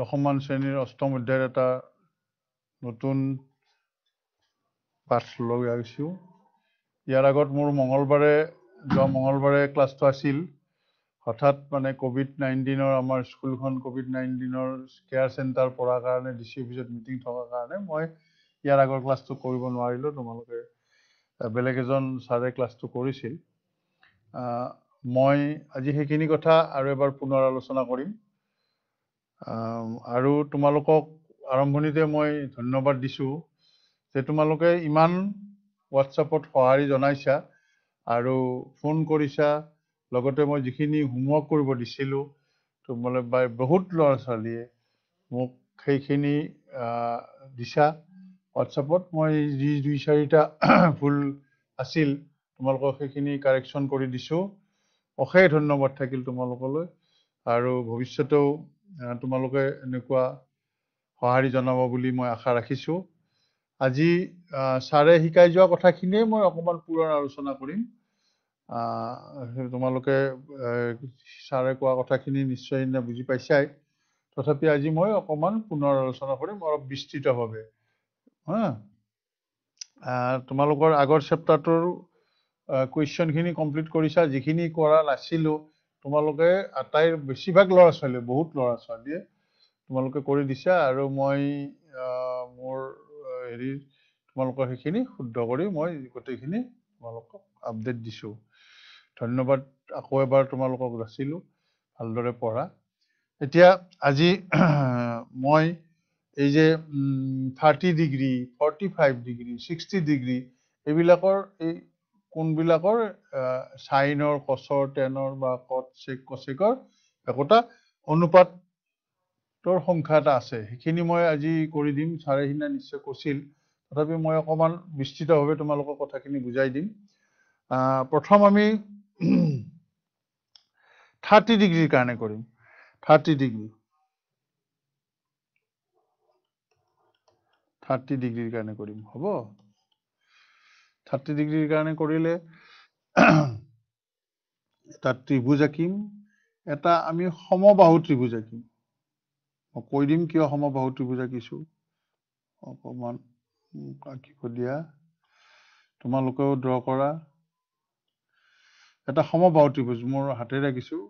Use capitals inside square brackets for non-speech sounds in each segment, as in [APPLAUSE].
দশমমান শ্ৰেণীৰ অষ্টম অধ্যায়ৰ এটা নতুন পাঠ লৈ আহিছোঁ ইয়াৰ আগত মোৰ মঙলবাৰে যোৱা মঙলবাৰে ক্লাছটো আছিল হঠাৎ মানে ক'ভিড নাইণ্টিনৰ আমাৰ স্কুলখন ক'ভিড নাইণ্টিনৰ কেয়াৰ চেণ্টাৰ পৰাৰ কাৰণে ডি চি অফিচত মিটিং থকাৰ কাৰণে মই ইয়াৰ আগৰ ক্লাছটো কৰিব নোৱাৰিলোঁ তোমালোকে বেলেগ এজন ছাৰে ক্লাছটো কৰিছিল মই আজি সেইখিনি কথা আৰু এবাৰ পুনৰ আলোচনা কৰিম আৰু তোমালোকক আৰম্ভণিতে মই ধন্যবাদ দিছোঁ যে তোমালোকে ইমান হোৱাটছআপত সঁহাৰি জনাইছা আৰু ফোন কৰিছা লগতে মই যিখিনি হোমৱৰ্ক কৰিব দিছিলোঁ তোমালোক বহুত ল'ৰা ছোৱালীয়ে মোক সেইখিনি দিছা হোৱাটছআপত মই যি দুই চাৰিটা [CLEARS THROAT] ভুল আছিল তোমালোকক সেইখিনি কাৰেকশ্যন কৰি দিছোঁ অশেষ ধন্যবাদ থাকিল তোমালোকলৈ আৰু ভৱিষ্যতেও তোমালোকে এনেকুৱা সঁহাৰি জনাব বুলি মই আশা ৰাখিছোঁ আজি ছাৰে শিকাই যোৱা কথাখিনিয়ে মই অকণমান পুনৰ আলোচনা কৰিম তোমালোকে ছাৰে কোৱা কথাখিনি নিশ্চয় বুজি পাইছাই তথাপি আজি মই অকণমান পুনৰ আলোচনা কৰিম অলপ বিস্তৃতভাৱে তোমালোকৰ আগৰ চেপ্তাৰটোৰ কুৱেশ্যনখিনি কমপ্লিট কৰিছা যিখিনি কৰা নাছিলোঁ তোমালোকে আটাই বেছিভাগ ল'ৰা ছোৱালীয়ে বহুত ল'ৰা ছোৱালীয়ে তোমালোকে কৰি দিছা আৰু মই মোৰ হেৰি তোমালোকৰ সেইখিনি শুদ্ধ কৰি মই গোটেইখিনি তোমালোকক আপডেট দিছোঁ ধন্যবাদ আকৌ এবাৰ তোমালোকক ৰাখিলোঁ ভালদৰে পঢ়া এতিয়া আজি [CLEARS THROAT] মই এই যে thirty degree forty five degree sixty degree এইবিলাকৰ এই কোনবিলাকৰ চাইনৰ কচৰ টেনৰ বা কট চেক কচেকৰ একোটা অনুপাতৰ সংখ্যা এটা আছে সেইখিনি মই আজি কৰি দিম ছাৰে সিদিনা নিশ্চয় কৈছিল তথাপি মই অকণমান বিস্তৃতভাৱে তোমালোকক কথাখিনি বুজাই দিম প্ৰথম আমি থাৰ্টি ডিগ্ৰীৰ কাৰণে কৰিম থাৰ্টি ডিগ্ৰী থাৰ্টি ডিগ্ৰীৰ কাৰণে কৰিম হ'ব থাৰ্টি ডিগ্ৰীৰ কাৰণে কৰিলে এটা ত্ৰিভুজ আঁকিম এটা আমি সমবাহু ত্ৰিভুজ আঁকিম মই কৈ দিম কিয় সমবাহু ত্ৰিভুজ আঁকিছো অকণমান আঁকিব দিয়া তোমালোকেও ড্ৰ কৰা এটা সমবাহু ত্ৰিভুজ মোৰ হাতেৰে আঁকিছোঁ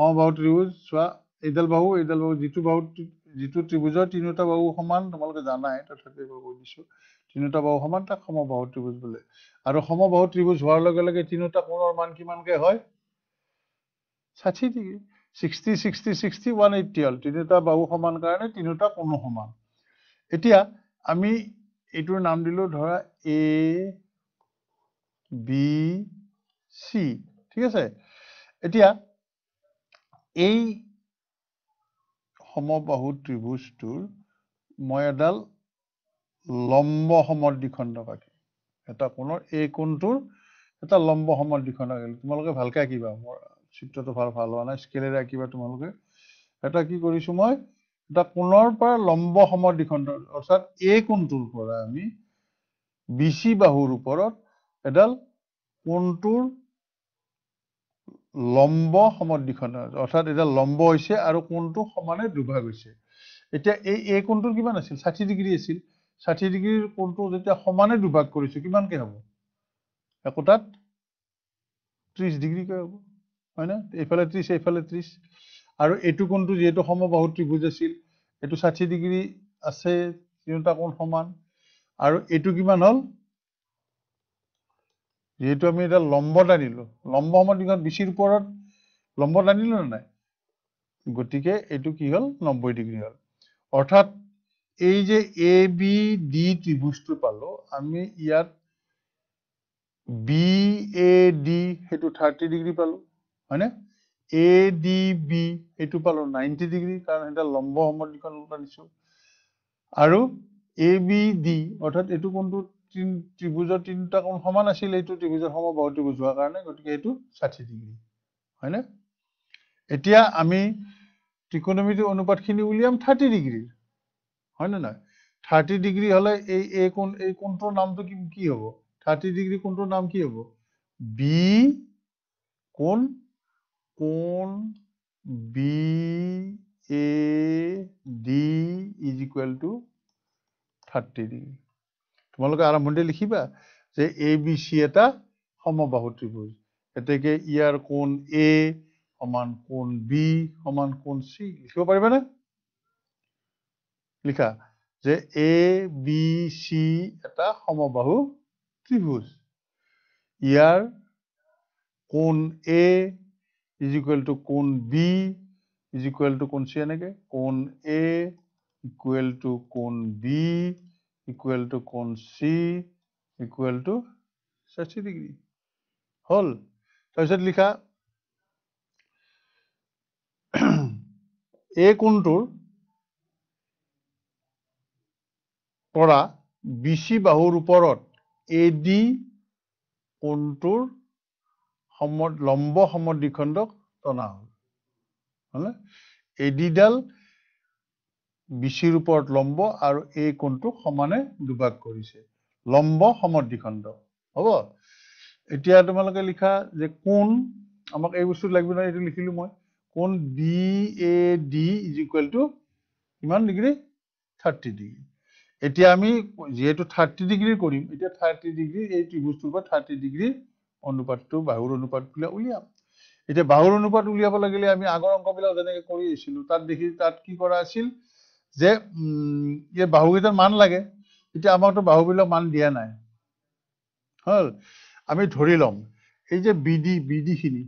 সমবাহু ত্ৰিভুজ চোৱা এইডাল বাহু এইডাল বাহু যিটো বাহু যিটো ত্ৰিভুজৰ তিনিওটা বাহু সমান তোমালোকে জানাই তথাপি কৈ দিছো তিনিওটা বাহু সমান তাক সমবাহু ত্ৰিভুজ বোলে আৰু সমবাহু ত্ৰিভুজ হোৱাৰ লগে লগে তিনিওটা কোণৰ মান কিমানকে হয় ষাঠি degree sixty sixty sixty one eighty হ'ল তিনিওটা বাহু সমান কাৰণে তিনিওটা কোণো সমান এতিয়া আমি এইটোৰ নাম দিলো ধৰা এ বি চি ঠিক আছে এতিয়া এই সমবাহু ত্ৰিভুজটোৰ মই এডাল লম্ব সমল দ্বিখণ্ড বাকী এটা কোণৰ এই কোণটোৰ এটা লম্ব সমল দ্বিখণ্ড আঁকিলে তোমালোকে ভালকে আঁকিবা মোৰ চিত্ৰটো ভাল ভাল হোৱা নাই স্কেলেৰে আঁকিবা তোমালোকে এটা কি কৰিছো মই এটা কোণৰ পৰা লম্ব সমল দ্বিখণ্ড অৰ্থাৎ এই কোণটোৰ পৰা আমি বি চি বাহুৰ ওপৰত এডাল কোণটোৰ লম্ব সমল দ্বিখণ্ড অৰ্থাৎ এডাল লম্ব হৈছে আৰু কোণটো সমানে দুভাগ হৈছে এতিয়া এই এই কোণটোৰ কিমান আছিল ষাঠি ডিগ্ৰী আছিল ষাঠি ডিগ্ৰীৰ কোণটো যেতিয়া সমানে দুভাগ কৰিছোঁ কিমানকৈ হ'ব একোটাত ত্ৰিছ ডিগ্ৰীকৈ হ'ব হয়নে এইফালে ত্ৰিছ এইফালে ত্ৰিছ আৰু এইটো কোণটো যিহেতু সমবাহু ত্ৰিভুজ আছিল এইটো ষাঠি ডিগ্ৰী আছে তিনিটা কোণ সমান আৰু এইটো কিমান হ'ল যিহেতু আমি এতিয়া লম্ব টানিলোঁ লম্ব সময়ত বিচিৰ ওপৰত লম্ব টানিলোঁ নে নাই গতিকে এইটো কি হ'ল নব্বৈ ডিগ্ৰী হ'ল অৰ্থাৎ এই যে এ বি ডি ত্ৰিভুজটো পালো আমি ইয়াত বি এ ডি সেইটো থাৰ্টি ডিগ্ৰী পালো হয়নে এ ডি বি এইটো পালো নাইনটি ডিগ্ৰী কাৰণ সেইটো লম্ব সমদ্ৰিকন আনিছো আৰু এ বি ডি অৰ্থাৎ এইটো কোনটো ত্ৰিভুজৰ তিনিটা কোণ সমান আছিলে এইটো ত্ৰিভুজৰ সম বহু ত্ৰিভুজ হোৱাৰ কাৰণে গতিকে এইটো ষাঠি ডিগ্ৰী হয়নে এতিয়া আমি ত্ৰিকোণমিতিৰ অনুপাতখিনি উলিয়াম থাৰ্টি ডিগ্ৰীৰ হয় না না থার্টি ডিগ্রি হলে এই এ কোন এই কোনটোর নাম তো কি কি হবো থার্টি ডিগ্রি কোনটোর নাম কি হবো বি কোন কোন B A D is equal to thirty degree তোমালোকে আৰম্ভণিতে লিখিবা যে এ বি চি এটা সমবাহু ত্ৰিভুজ গতিকে ইয়াৰ কোন এ সমান কোন বি সমান কোন চি লিখিব পাৰিবানে লিখা যে এ বি চি এটা সমবাহু ত্ৰিভুজ ইয়াৰ কোণ এ ইজ ইকুৱেল টু কোণ বি ইজ ইকুৱেল টু কোণ চি এনেকে কোণ এ ইকুৱেল টু কোণ বি ইকুৱেল টু কোণ চি ইকুৱেল টু ষাঠি ডিগ্ৰী হ'ল তাৰপিছত লিখা [CLEARS THROAT] এ কোণটোৰ পৰা বি বাহুৰ ওপৰত এ ডি কোণটোৰ সম লম্ব সমদ্বিখণ্ডক টনা হ'ল হয়নে এ ডিডাল বি চিৰ ওপৰত লম্ব আৰু এই কোণটো সমানে দুভাগ কৰিছে লম্ব সম সমদ্বিখণ্ড হ'ব এতিয়া তোমালোকে লিখা যে কোণ আমাক এই বস্তুটো লাগিব নহয় এইটো লিখিলো মই কোণ D A D is equal to কিমান ডিগ্ৰী থাৰ্টি ডিগ্ৰী এতিয়া আমি যিহেতু থাৰ্টি ডিগ্ৰী কৰিম এতিয়া থাৰ্টি ডিগ্ৰী এই ত্ৰিভুজটোৰ পৰা থাৰ্টি ডিগ্ৰী অনুপাতটো বাহুৰ অনুপাত বুলি উলিয়াম এতিয়া বাহুৰ অনুপাত উলিয়াব লাগিলে আমি আগৰ অংকবিলাক যেনেকে কৰি আহিছিলো তাত দেখি তাত কি কৰা আছিল যে উম বাহুকেইটাৰ মান লাগে এতিয়া আমাকতো বাহুবিলাক মান দিয়া নাই হল আমি ধৰি লম এই যে বিদি বিদিখিনি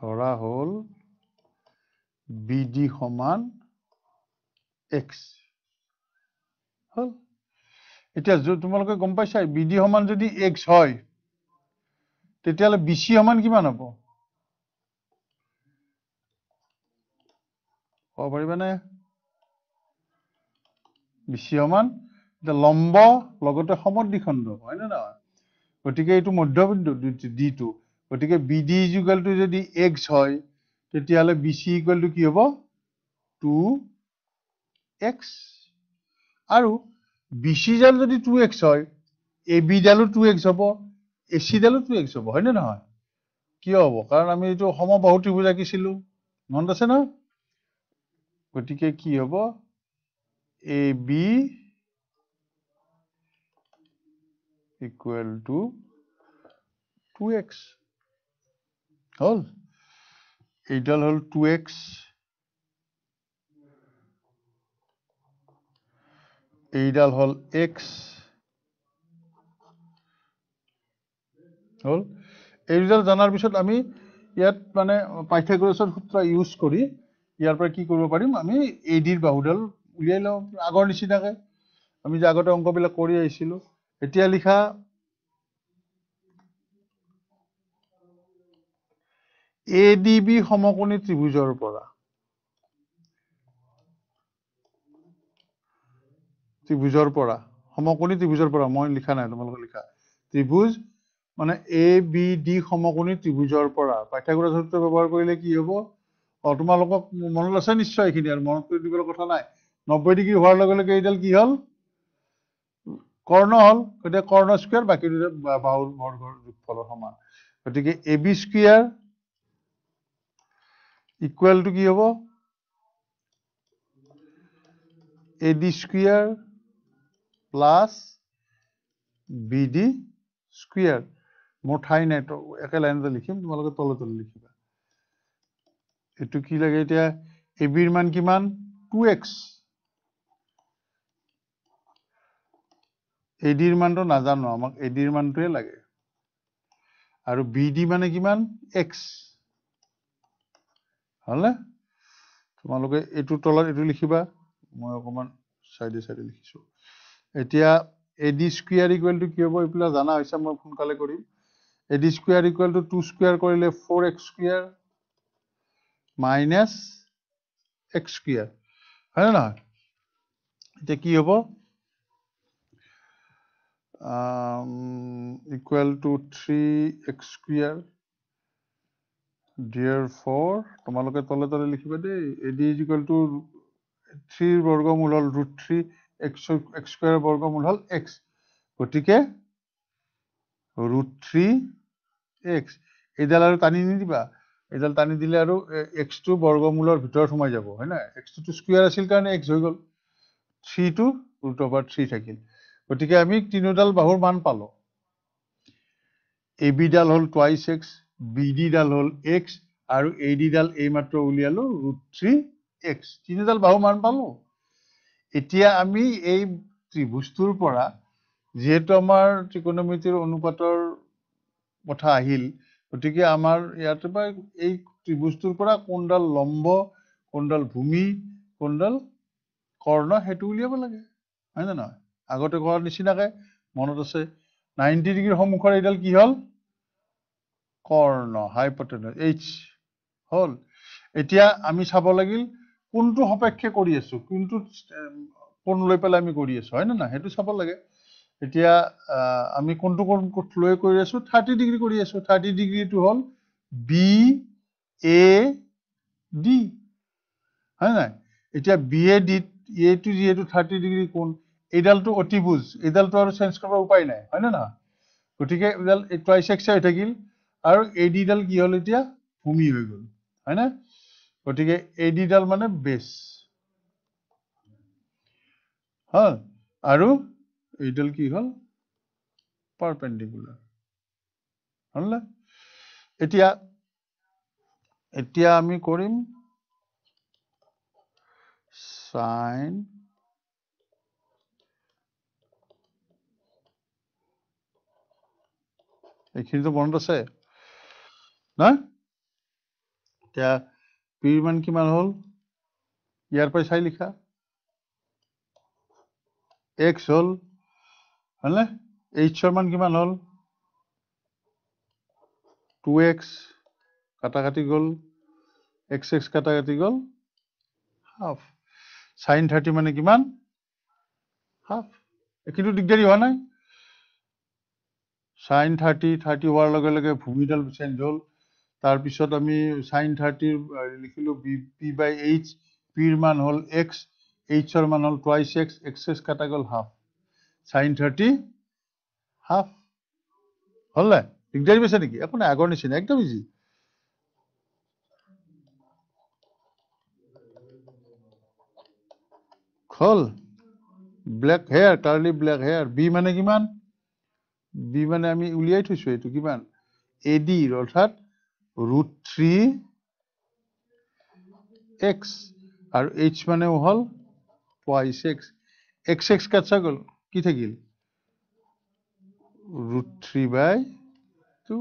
ধৰা হ'ল বি ডি সমান এক্স হ'ল এতিয়া তোমালোকে গম পাইছা বি ডি সমান যদি এক্স হয় তেতিয়াহ'লে বি চি সমান কিমান হ'ব ক'ব পাৰিবানে বি চি সমান এতিয়া লম্ব লগতে সমদ্বিখণ্ড হয় নে নহয় গতিকে এইটো মধ্যবিন্দু ডি গতিকে বি ডি ইজুকুৱেল টু যদি এক্স হয় তেতিয়াহ'লে বি চি ইকুৱেল টু কি হ'ব টু এক্স আৰু বি চিডাল যদি টু এক্স হয় এ ডালো টু এক্স হ'ব এ চিডালো টু এক্স হ'ব হয়নে নহয় কিয় হ'ব কাৰণ আমি এইটো সমবাহু ত্ৰিভুজ আঁকিছিলোঁ মনত আছে নহয় গতিকে কি হ'ব A B equal to two x হ'ল এইডাল হ'ল টু এক্স এইডাল হ'ল এক্স হ'ল এইডাল জনাৰ পিছত আমি ইয়াত মানে পাইথাগোৰাছৰ সূত্ৰ ইউজ কৰি ইয়াৰ পৰা কি কৰিব পাৰিম আমি এ ডিৰ বাহুডাল উলিয়াই লওঁ আগৰ নিচিনাকৈ আমি যে আগতে অংকবিলাক কৰি আহিছিলোঁ এতিয়া লিখা ADB সমকোণি ত্ৰিভুজৰ পৰা ত্ৰিভুজৰ পৰা সমকোণি ত্ৰিভুজৰ পৰা মই লিখা নাই তোমালোকে লিখা ত্ৰিভুজ মানে এ বি ডি সমকোণি ত্ৰিভুজৰ পৰা পাঠ্যগুৰা সূত্ৰ ব্যৱহাৰ কৰিলে কি হব অ তোমালোকক মনত আছে নিশ্চয় এইখিনি আৰু মনত কৰি দিবলৈ কথা নাই নব্বৈ ডিগ্ৰী হোৱাৰ লগে লগে এইডাল কি হল কৰ্ণ হল গতিকে কৰ্ণ স্কুৱেৰ বাকী দুটা বাহু বৰ্গৰ যোগফলৰ সমান গতিকে A B square equal to কি হ'ব A D square plus B D square মোৰ ঠাই নাই একে লাইনতে লিখিম তোমালোকে তলে তলে লিখিবা এইটো কি লাগে এতিয়া এ বিৰ মান কিমান টু এক্স এ ডিৰ মানটো নাজানো আমাক এ ডিৰ মানটোৱে লাগে আৰু বি ডি মানে কিমান এক্স হ'লনে তোমালোকে এইটো তলত এইটো লিখিবা মই অকণমান চাইডে চাইডে লিখিছোঁ এতিয়া এ ডি স্কুৱেৰ ইকুৱেলটো কি হ'ব এইবিলাক জানা হৈছে মই সোনকালে কৰিম এ ডি স্কুৱেৰ ইকুৱেলটো টু স্কুৱেৰ কৰিলে four x square minus X হয় নে নহয় এতিয়া কি হ'ব equal to three x square dear ফৰ তোমালোকে তলে তলে লিখিবা দেই A D is equal to থ্ৰীৰ বৰ্গমূল হ'ল root three x X square বৰ্গমূল হ'ল এক্স গতিকে ৰুট থ্ৰী এক্স এইডাল আৰু টানি নিদিবা এইডাল টানি দিলে আৰু এক্সটো বৰ্গমূলৰ ভিতৰত সোমাই যাব হয় নাই এক্সটোতো স্কুৱেৰ আছিল কাৰণে এক্স হৈ গ'ল থ্ৰীটো ৰুট অভাৰ থ্ৰী থাকিল গতিকে আমি তিনিওডাল বাহুৰ মান পালোঁ এবিডাল হ'ল টুৱাইছ এক্স বিডিডাল হ'ল এক্স আৰু এডিডাল এইমাত্ৰ উলিয়ালো ৰুট থ্ৰী এক্স তিনিডাল বাহু মান পালো এতিয়া আমি এই ত্ৰিভুজটোৰ পৰা যিহেতু আমাৰ ত্ৰিকোণমিতিৰ অনুপাতৰ কথা আহিল গতিকে আমাৰ ইয়াৰ পৰা এই ত্ৰিভুজটোৰ পৰা কোনডাল লম্ব কোনডাল ভূমি কোনডাল কৰ্ণ সেইটো উলিয়াব লাগে হয় নে নহয় আগতে কৰাৰ নিচিনাকে মনত আছে নাইণ্টি ডিগ্ৰীৰ সন্মুখৰ এইডাল কি হ'ল কৰ্ণ হাইপটেনাস এইচ হল এতিয়া আমি চাব লাগিল কোনটো সাপেক্ষে কৰি আছো কোনটো কোন লৈ পেলাই আমি কৰি আছো হয়নে নাই সেইটো চাব লাগে এতিয়া আমি কোনটো কোন লৈ কৰি আছো থাৰ্টি ডিগ্ৰী কৰি আছো থাৰ্টি ডিগ্ৰীটো হল বি এ ডি হয় নাই এতিয়া বি এ ডিত এইটো যিহেতু থাৰ্টি ডিগ্ৰী কোণ এইডালটো অতিভুজ এইডালটো আৰু চেঞ্জ কৰাৰ উপায় নাই হয়নে নহয় গতিকে এইডাল ট্ৰাইচেক্সাৰ হৈ থাকিল আৰু এডিডাল কি হল এতিয়া ভূমি হৈ গল হয়নে গতিকে এডিডাল মানে বেচ হল আৰু এইডাল কি হল পাৰপেণ্ডিকুলাৰ হলনে এতিয়া এতিয়া আমি কৰিম চাইন এইখিনিতো মনত আছে এতিয়া পিৰ মান কিমান হ'ল ইয়াৰ পৰা চাই লিখা এক্স হ'ল হয়নে এইচৰ মান কিমান হ'ল টু এক্স কাটা কাটি গ'ল এক্স এক্স কাটা কাটি গ'ল হাফ চাইন থাৰ্টি মানে কিমান হাফ কিন্তু দিগদাৰি হোৱা নাই চাইন থাৰ্টি থাৰ্টি হোৱাৰ লগে লগে ভূমিডাল চেঞ্জ হ'ল পিছত আমি চাইন থাৰ্টিৰ লিখিলো বি পি বাই এইচ পিৰ মান হ'ল এক্স এইচৰ মান হ'ল টুৱাইচ এক্স এক্স এক্স কাটা গ'ল হাফ চাইন থাৰ্টি হাফ হ'ল নাই দিগদাৰি পাইছে নেকি একো নাই আগৰ নিচিনা একদম ইজি হ'ল black hair curly black hair B মানে কিমান বি মানে আমি উলিয়াই থৈছোঁ এইটো কিমান এ ডিৰ অৰ্থাৎ root 3 x আর h মানে হল twice x x x কাটছা গেল কি থাকিল root 3 by 2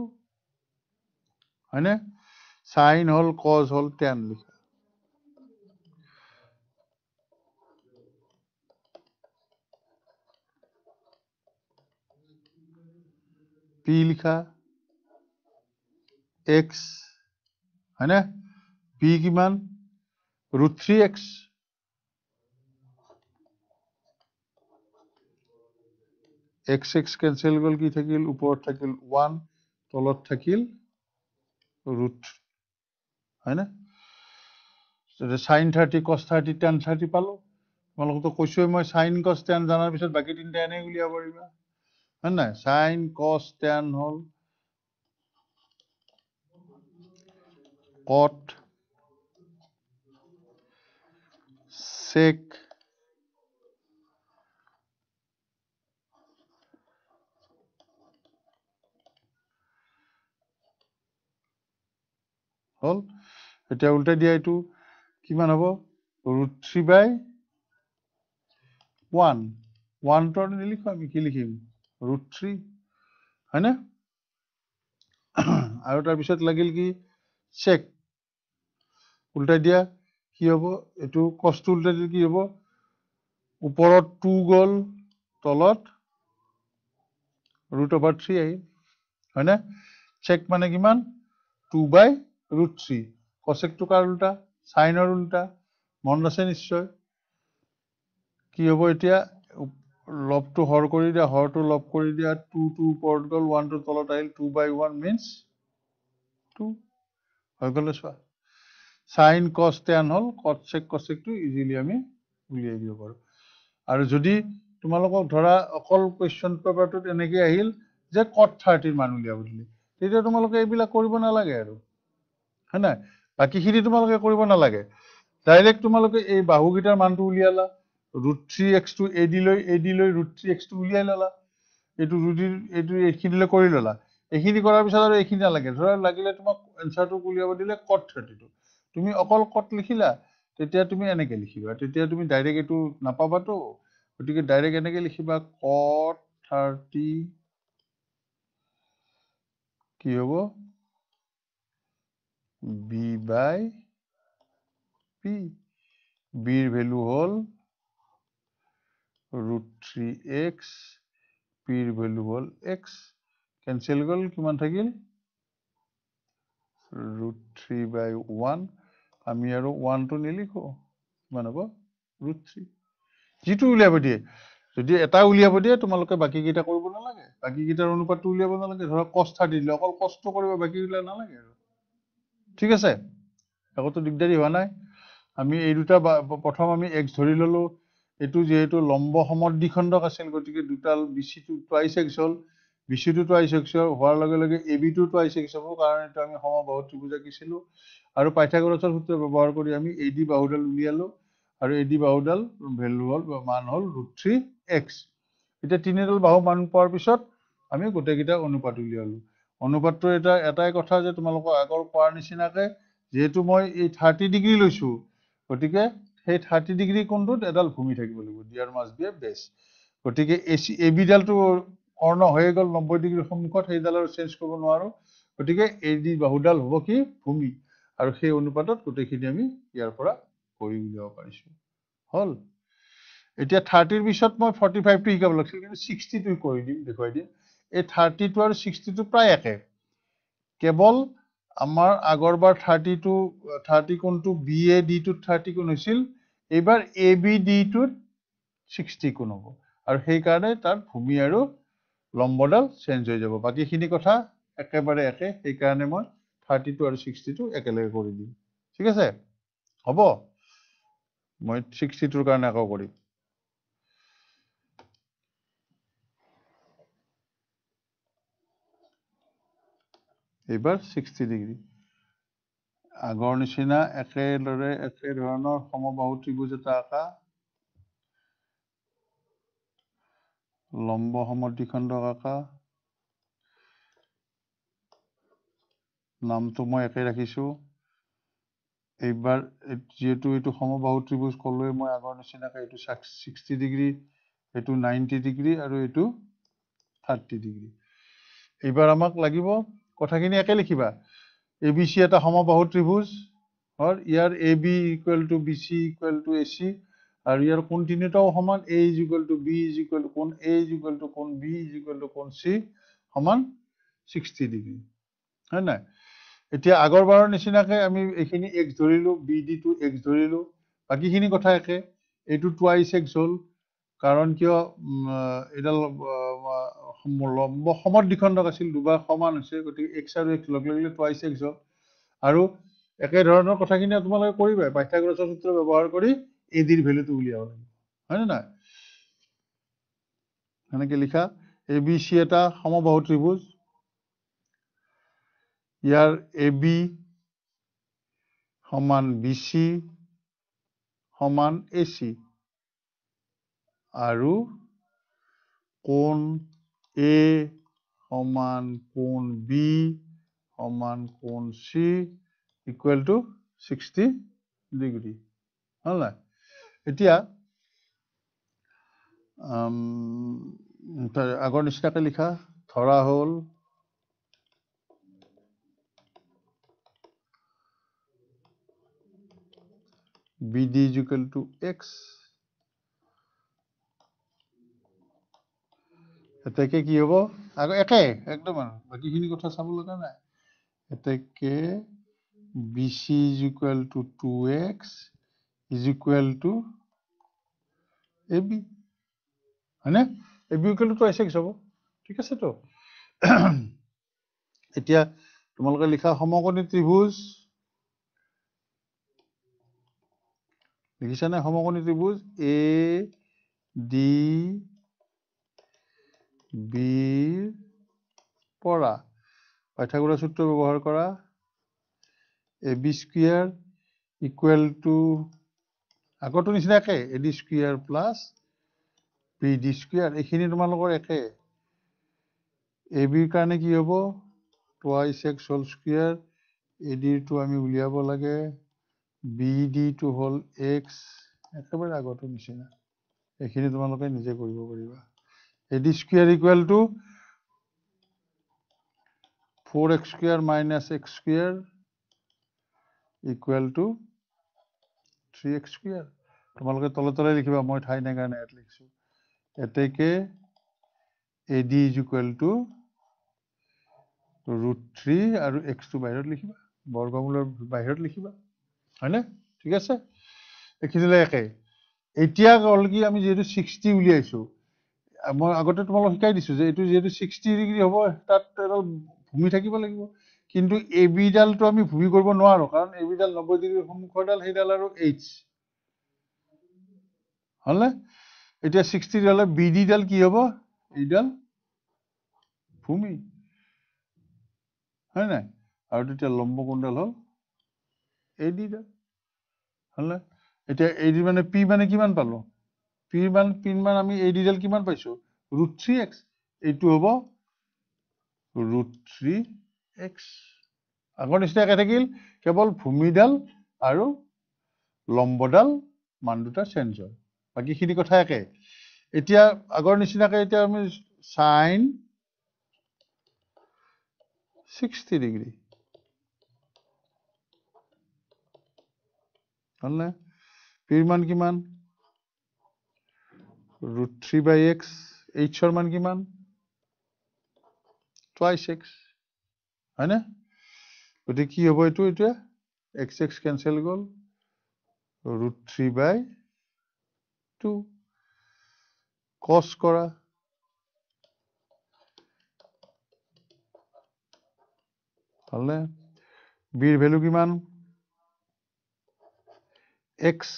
হয় না sin হল cos হল tan লিখা p লিখা એક્સ અને પી કિમાન root three X X x cancel গ'ল কি থাকিল ওপৰত থাকিল ওৱান তলত থাকিল ৰুট হয়নে sine thirty cos thirty tan thirty পালোঁ তোমালোকতো কৈছোঁৱে মই চাইন কছ টেন জনাৰ পিছত বাকী তিনিটা এনেই উলিয়াব পাৰিবা হয় নাই চাইন কছ টেন হ'ল কট সেক হ'ল এতিয়া উল্টাই দিয়া এইটো কিমান হ'ব ৰুট থ্ৰী বাই ওৱান ওৱানটো নিলিখোঁ আমি কি লিখিম ৰুট থ্ৰী হয়নে [CLEARS THROAT] আৰু তাৰপিছত লাগিল কি চেক ওলটাই দিয়া কি হ'ব এইটো কষ্টটো ওলটাই দিলে কি হ'ব ওপৰত টু গ'ল তলত ৰুট অভাৰ থ্ৰী আহিল হয়নে চেক মানে কিমান টু বাই ৰুট থ্ৰী কচেকটো কাৰ ওলটা চাইনৰ ওলটা মন আছে নিশ্চয় কি হ'ব এতিয়া লভটো হৰ কৰি দিয়া হৰটো লভ কৰি দিয়া টু টু ওপৰত গ'ল ওৱানটো তলত আহিল two by one means two হৈ গ'লে চোৱা সাইন কস টেন হল কট চেক কচেকটো ইজিলি আমি উলিয়াই দিব পাৰোঁ আৰু যদি তোমালোকক ধৰা অকল কুৱেশ্যন পেপাৰটোত এনেকৈ আহিল যে কট থাৰ্টিৰ মান উলিয়াব দিলে তেতিয়া তোমালোকে এইবিলাক কৰিব নালাগে আৰু হয় নাই বাকীখিনি তোমালোকে কৰিব নালাগে ডাইৰেক্ট তোমালোকে এই বাহুকেইটাৰ মানটো উলিয়ালা root three X to A D লৈ এ ডি লৈ ৰুট থ্ৰী এক্স টু উলিয়াই ল'লা এইটো ৰুটি এইটো এইখিনিলৈ কৰি ল'লা এইখিনি কৰাৰ পিছত আৰু এইখিনি নালাগে ধৰা লাগিলে তোমাক এনচাৰটো উলিয়াব দিলে কট থাৰ্টিটো তুমি অকল কট লিখিলা তেতিয়া তুমি এনেকে লিখিবা তেতিয়া তুমি ডাইৰেক্ট এইটো নাপাবাতো গতিকে ডাইৰেক্ট এনেকে লিখিবা কট থাৰ্টি কি হ'ব বি বাই পি বিৰ ভেলু হ'ল root 3x p ৰ ভ্যালু হ'ল x কেনচেল গ'ল কিমান থাকিল root 3 by 1 আমি আৰু ওৱানটো নিলিখোঁ কিমান হ'ব ৰুট থ্ৰী যিটো উলিয়াব দিয়ে যদি এটা উলিয়াব দিয়ে তোমালোকে বাকীকেইটা কৰিব নালাগে বাকীকেইটাৰ অনুপাতটো উলিয়াব নালাগে ধৰক কষ্টা দি দিলে অকল কষ্ট কৰিব বাকী বাকীবিলাক নালাগে আৰু ঠিক আছে একোতো দিগদাৰি হোৱা নাই আমি এই দুটা প্ৰথম আমি এক্স ধৰি ললো এইটো যিহেতু লম্ব সমৰ দ্বিখণ্ডক আছিল গতিকে দুটা বিচিটো টুৱাইছ এক্স হ'ল বি চিটো ট্ৰাইচেকচুৱেল হোৱাৰ লগে লগে এ বিটো ট্ৰাইচেকচুৱেল হ'ব কাৰণেতো আমি সমবাহু ত্ৰিভুজ আঁকিছিলোঁ আৰু পাইথাগোৰাছৰ সূত্ৰ ব্যৱহাৰ কৰি আমি এ ডি বাহুডাল উলিয়ালোঁ আৰু এ ডি বাহুডাল ভেলু হ'ল মান হ'ল ৰুট থ্ৰী এক্স এতিয়া তিনিডাল বাহু মান পোৱাৰ পিছত আমি গোটেইকেইটা অনুপাত উলিয়ালো অনুপাতটো এটা এটাই কথা যে তোমালোকৰ আগৰ কোৱাৰ নিচিনাকৈ যিহেতু মই এই থাৰ্টি ডিগ্ৰী লৈছোঁ গতিকে সেই থাৰ্টি ডিগ্ৰী কোণটোত এডাল ভূমি থাকিব লাগিব ডিয়াৰ মাছ দিয়ে এ গতিকে এ চি এ কৰ্ণ হৈয়ে গল নব্বৈ ডিগ্ৰী সন্মুখত সেইডাল আৰু চেঞ্জ কৰিব নোৱাৰো গতিকে এই দি বাহুডাল হব কি ভূমি আৰু সেই অনুপাতত গোটেইখিনি আমি ইয়াৰ পৰা কৰি উলিয়াব পাৰিছো হল এতিয়া থাৰ্টিৰ পিছত মই ফৰ্টি ফাইভটো শিকাব লাগিছিল কিন্তু ছিক্সটিটো কৰি দিম দেখুৱাই দিম এই থাৰ্টিটো আৰু ছিক্সটিটো প্ৰায় একে কেৱল আমাৰ আগৰবাৰ থাৰ্টিটো থাৰ্টি কোনটো বি এ ডিটোত থাৰ্টি কোন হৈছিল এইবাৰ এ বি ডিটোত ছিক্সটি কোন হ'ব আৰু সেইকাৰণে তাৰ ভূমি আৰু লম্বডাল চেঞ্জ হৈ যাব বাকীখিনি কথা একেবাৰে একে সেইকাৰণে মই থাৰ্টি টু আৰু ছিক্সটিটো একেলগে কৰি দিম ঠিক আছে হ'ব মই ছিক্সটিটোৰ কাৰণে আকৌ কৰিম এইবাৰ ছিক্সটি ডিগ্ৰী আগৰ নিচিনা একেদৰে একেধৰণৰ সমবাহু ত্ৰিভুজ এটা অঁকা লম্ব সমত দ্বিখণ্ডক আঁকা নামটো মই একে ৰাখিছো এইবাৰ যিহেতু এইটো সমবাহু ত্ৰিভুজ কলোৱে মই আগৰ নিচিনাকৈ এইটো ছিক্সটি ডিগ্ৰী এইটো নাইণ্টি ডিগ্ৰী আৰু এইটো থাৰ্টি ডিগ্ৰী এইবাৰ আমাক লাগিব কথাখিনি একে লিখিবা এ বি চি এটা সমবাহু ত্ৰিভুজ হ'ল ইয়াৰ A B equal to B C equal to A C আৰু ইয়াৰ কোন তিনিটাও সমান A is equal to B is equal to কোণ এ ইজ ইকুৱেল টু কোণ বি ইজ ইকুৱেল টু কোণ চি সমান ছিক্সটি ডিগ্ৰী হয় নাই এতিয়া আগৰবাৰৰ নিচিনাকৈ আমি এইখিনি এক্স ধৰিলোঁ বি ডি টু এক্স ধৰিলোঁ বাকীখিনি কথা একে এইটো টুৱাইচ এক্স হ'ল কাৰণ কিয় এইডাল লম্ব সমত দ্বিখণ্ডক আছিল দুবাৰ সমান হৈছে গতিকে এক্স আৰু এক্স লগ লাগিলে টুৱাইচ এক্স হ'ল আৰু একেধৰণৰ কথাখিনি তোমালোকে কৰিবাই পাঠ্যাগ্ৰহ সূত্ৰ ব্যৱহাৰ কৰি এদের তো উলিয়াও লাগে হয় না এখানে কি লিখা এ বি সি এটা সমবাহু ত্রিভুজ ইয়ার এ বি সমান বি সি সমান এ সি আৰু কোণ এ সমান কোণ বি সমান কোণ C equal to sixty degree হ'ল নাই এতিয়া আগৰ নিচিনাকে লিখা ধৰা হ'ল B D is equal to X এতেকে কি হ'ব আকৌ একে একদম আৰু বাকীখিনি কথা চাব লগা নাই এতেকে B C is equal to two X is equal to A B হয়নে এ বি ইকুৱেল টু আইচেক্স হ'ব ঠিক আছেতো [CLEARS THROAT] এতিয়া তোমালোকে লিখা সমকণি ত্ৰিভুজ লিখিছানে সমকণি ত্ৰিভুজ এ ডি বিৰ পৰা পাইথাগোৰা সূত্ৰ ব্যৱহাৰ কৰা A B square equal to আগৰটো নিচিনাকে A D square plus P D square এইখিনি তোমালোকৰ একে এ বিৰ কাৰণে কি হ'ব টুৱাইছ এক্স হ'ল স্কুৱেৰ এ ডিটো আমি উলিয়াব লাগে বি ডিটো হ'ল এক্স একেবাৰে আগৰটো নিচিনা এইখিনি তোমালোকে নিজে কৰিব পাৰিবা A D square equal to four x square minus x square equal to three x square তোমালোকে তলে তলে লিখিবা মই ঠাই নাই কাৰণে ইয়াত লিখিছোঁ এতেকে A D is equal to root three আৰু এক্সটো বাহিৰত লিখিবা বৰ্গমূলৰ বাহিৰত লিখিবা হয়নে ঠিক আছে লিখিছিলে একে এতিয়া কি আমি যিহেতু ছিক্সটি উলিয়াইছোঁ মই আগতে তোমালোকক শিকাই দিছো যে এইটো যিহেতু ছিক্সটি ডিগ্ৰী হ'ব তাত ভূমি থাকিব লাগিব কিন্তু এবিডালটো আমি ভূমি কৰিব নোৱাৰো কাৰণ এবিডাল নব্বৈ ডিগ্ৰীৰ সন্মুখৰডাল সেইডাল আৰু এইচ হ'লনে এতিয়া ছিক্সটি হ'লে বি ডিডাল কি হ'ব এইডাল ভূমি হয় নাই আৰু তেতিয়া লম্ব কোনডাল হ'ল এ ডিডাল হ'লনে এতিয়া এই মানে পি মানে কিমান পালো পি মান পি মান আমি এই ডিডাল কিমান পাইছোঁ ৰুট থ্ৰী এক্স এইটো হ'ব ৰুট থ্ৰী এক্স আগৰ নিচিনা একে থাকিল কেৱল ভূমিডাল আৰু লম্বডাল মান দুটা চেঞ্জ হয় বাকীখিনি কথা একে এতিয়া আগৰ নিচিনাকে এতিয়া আমি চাইন ছিক্সটি ডিগ্ৰী হ'লনে পিৰ মান কিমান ৰুট থ্ৰী বাই এক্স এইচৰ মান কিমান টুৱাইছ এক্স হয়নে গতিকে কি হ'ব এইটো এতিয়া এক্স এক্স কেঞ্চেল গ'ল root three by two cos কৰা হ'লনে বিৰ ভেলু কিমান এক্স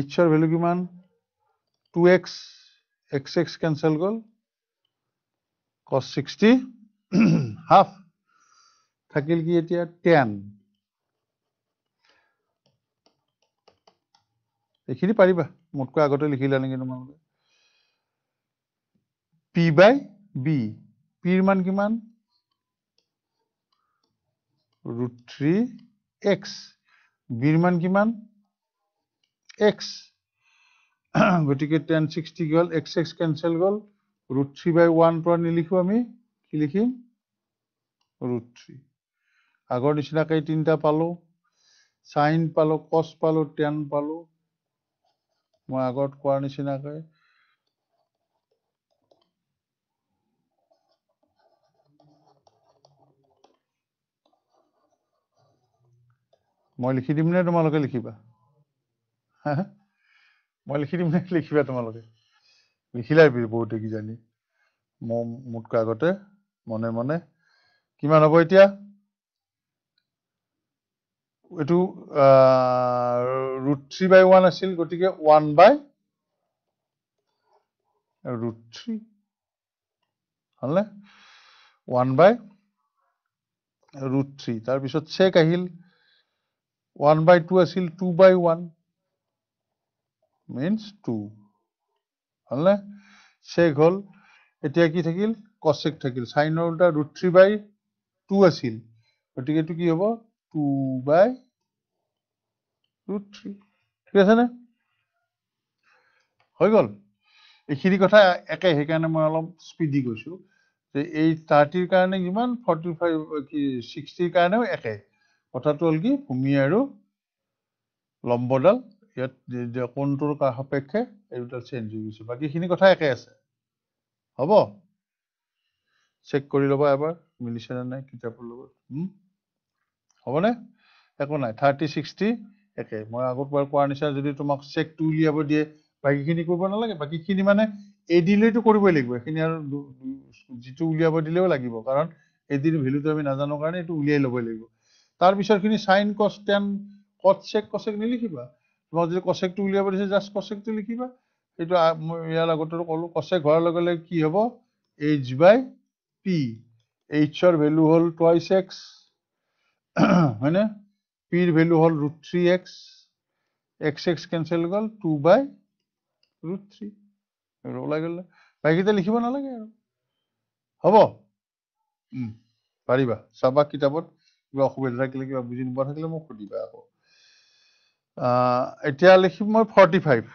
এইচৰ ভেলু কিমান two x x x cancel গ'ল কছ ছিক্সটি হাফ থাকিল কি এতিয়া টেন এইখিনি পাৰিবা মোতকৈ আগতে লিখিলা নেকি তোমালোকে পি বাই বি পিৰ মান কিমান ৰুট থ্ৰী এক্স বিৰ মান কিমান এক্স [CLEARS THROAT] গতিকে টেন ছিক্সটি গ'ল এক্স এক্স কেঞ্চেল গ'ল ৰুট থ্ৰী বাই ওৱান পৰা নিলিখোঁ আমি কি লিখিম ৰুট থ্ৰী আগৰ নিচিনাকে তিনিটা পালো চাইন পালো কচ পালো টেন পালো মই আগত কোৱাৰ নিচিনাকৈ মই লিখি দিমনে তোমালোকে লিখিবা মই লিখি দিম নে [LAUGHS] লিখিবা তোমালোকে লিখিলাই বি বহুতে কিজানি মোতকৈ আগতে মনে মনে কিমান হ'ব এতিয়া এইটো ৰুট থ্ৰী বাই ওৱান আছিল গতিকে ওৱান বাই ৰুট থ্ৰী হ'লনে ওৱান বাই ৰুট থ্ৰী তাৰপিছত চেক আহিল ওৱান বাই টু আছিল two by one means two হ'লনে চেক হ'ল এতিয়া কি থাকিল কচেক থাকিল চাইনৰ উল্টা ৰুট থ্ৰী বাই টু আছিল গতিকে এইটো কি হ'ব 2 by root 3 ঠিক আছে না হৈ গল এখিনি কথা একে হে মই অলপ স্পিডি কৈছো যে এই 30 এর কারণে কিমান 45 কি 60 এর কারণে একে কথাটো হ'ল কি ভূমি আৰু লম্বডাল ইয়াত কোনটোৰ সাপেক্ষে এই সাপেক্ষে এইটো চেঞ্জ হৈ গৈছে বাকীখিনি কথা একে আছে হ'ব চেক কৰি ল'বা এবাৰ মিলিছে নে নাই কিতাপৰ লগত হুম হ'বনে একো নাই থাৰ্টি ছিক্সটি একে মই আগৰবাৰ কোৱাৰ নিচিনা যদি তোমাক চেকটো উলিয়াব দিয়ে বাকীখিনি কৰিব নালাগে বাকীখিনি মানে এদিলৈতো কৰিবই লাগিব এইখিনি আৰু যিটো উলিয়াব দিলেও লাগিব কাৰণ এদিন ভেলুটো আমি নাজানো কাৰণে এইটো উলিয়াই ল'বই লাগিব তাৰপিছৰখিনি sine cos tan cot sec cosec নিলিখিবা তোমাক যদি কচেকটো উলিয়াব দিছে জাষ্ট কচেকটো লিখিবা সেইটো মই ইয়াৰ আগতেও ক'লো কচেক হোৱাৰ লগে লগে কি হ'ব এইচ বাই পি এইচৰ ভেলু হ'ল টুৱাইছ এক্স হয়নে পিৰ ভেলু হল root three x x x cancel গল টু বাই ৰুট থ্ৰী ওলাই গল বাকীকেইটা লিখিব নালাগে আৰু হব পাৰিবা চাবা কিতাপত কিবা অসুবিধা থাকিলে কিবা বুজি নোপোৱা থাকিলে মোক সুধিবা আকৌ এতিয়া লিখিম মই ফৰ্টি ফাইভ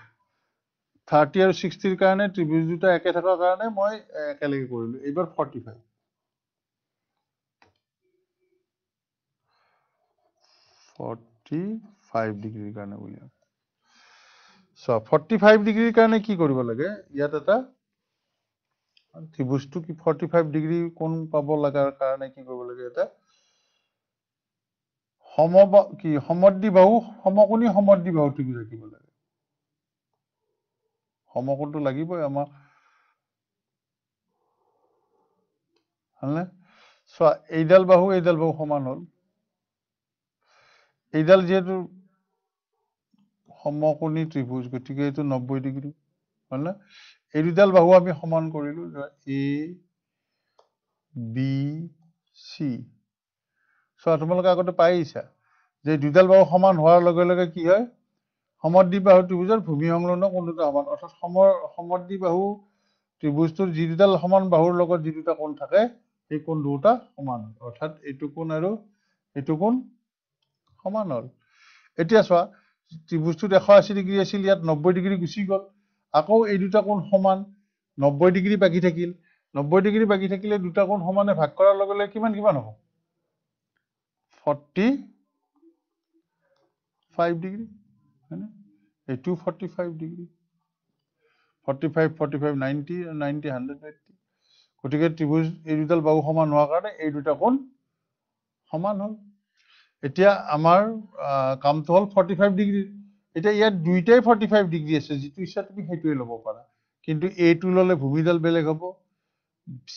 থাৰ্টি আৰু ছিক্সটিৰ কাৰণে ত্ৰিভুজ দুটা একে থকাৰ কাৰণে মই একেলগে কৰিলোঁ এইবাৰ ফৰ্টি ফাইভ 45 ডিগ্ৰিৰ কাৰণে বলি সো 45 ডিগ্ৰিৰ কাৰণে কি কৰিব লাগে ইয়াত এটা ত্ৰিভুজটো কি 45 ডিগ্ৰি কোন পাব লগাৰ কাৰণে কি কৰিব লাগে এটা সম কি সমদ্বি বাহু সমকোণি সমদ্বি বাহু টিপি থাকিব লাগে সমকোণটো লাগিবই আমাক হয়নে চোৱা এইডাল বাহু এইডাল বাহু সমান হ'ল এইডাল যিহেতু সমকোণী ত্ৰিভুজ গতিকে এইটো নব্বৈ ডিগ্ৰী হয়নে এই দুডাল বাহু আমি সমান কৰিলো এ বি চি চোৱা তোমালোকে আগতে পাই আহিছা যে দুডাল বাহু সমান হোৱাৰ লগে লগে কি হয় সমদ্বীপ বাহু ত্ৰিভুজৰ ভূমি সংলগ্ন কোনো দুটা সমান অৰ্থাৎ সমৰ সমদ্বীপ বাহু ত্ৰিভুজটোৰ যি দুডাল সমান বাহুৰ লগত যি দুটা কোণ থাকে সেই কোণ দুটা সমান হয় অৰ্থাৎ এইটো কোণ আৰু এইটো কোণ সমান হ'ল এতিয়া চোৱা ত্ৰিভুজটোত এশ আশী ডিগ্ৰী আছিল ইয়াত নব্বৈ ডিগ্ৰী গুচি গ'ল আকৌ এই দুটা কোণ সমান নব্বৈ ডিগ্ৰী বাকী থাকিল নব্বৈ ডিগ্ৰী বাকী থাকিলে দুটা কোণ সমানে ভাগ কৰাৰ লগে লগে কিমান কিমান হ'ব ফৰ্টি ফাইভ ডিগ্ৰী এইটো forty five degree forty five forty five ninety ninety hundred ninety গতিকে ত্ৰিভুজ এই দুডাল বাহু সমান হোৱাৰ কাৰণে এই দুটা কোণ সমান হ'ল এতিয়া আমাৰ কামটো হ'ল ফৰ্টি ফাইভ ডিগ্ৰী এতিয়া ইয়াত দুইটাই ফৰ্টি ফাইভ ডিগ্ৰী আছে যিটো ইচ্ছা তুমি সেইটোৱে ল'ব পাৰা কিন্তু এইটো ল'লে ভূমিডাল বেলেগ হ'ব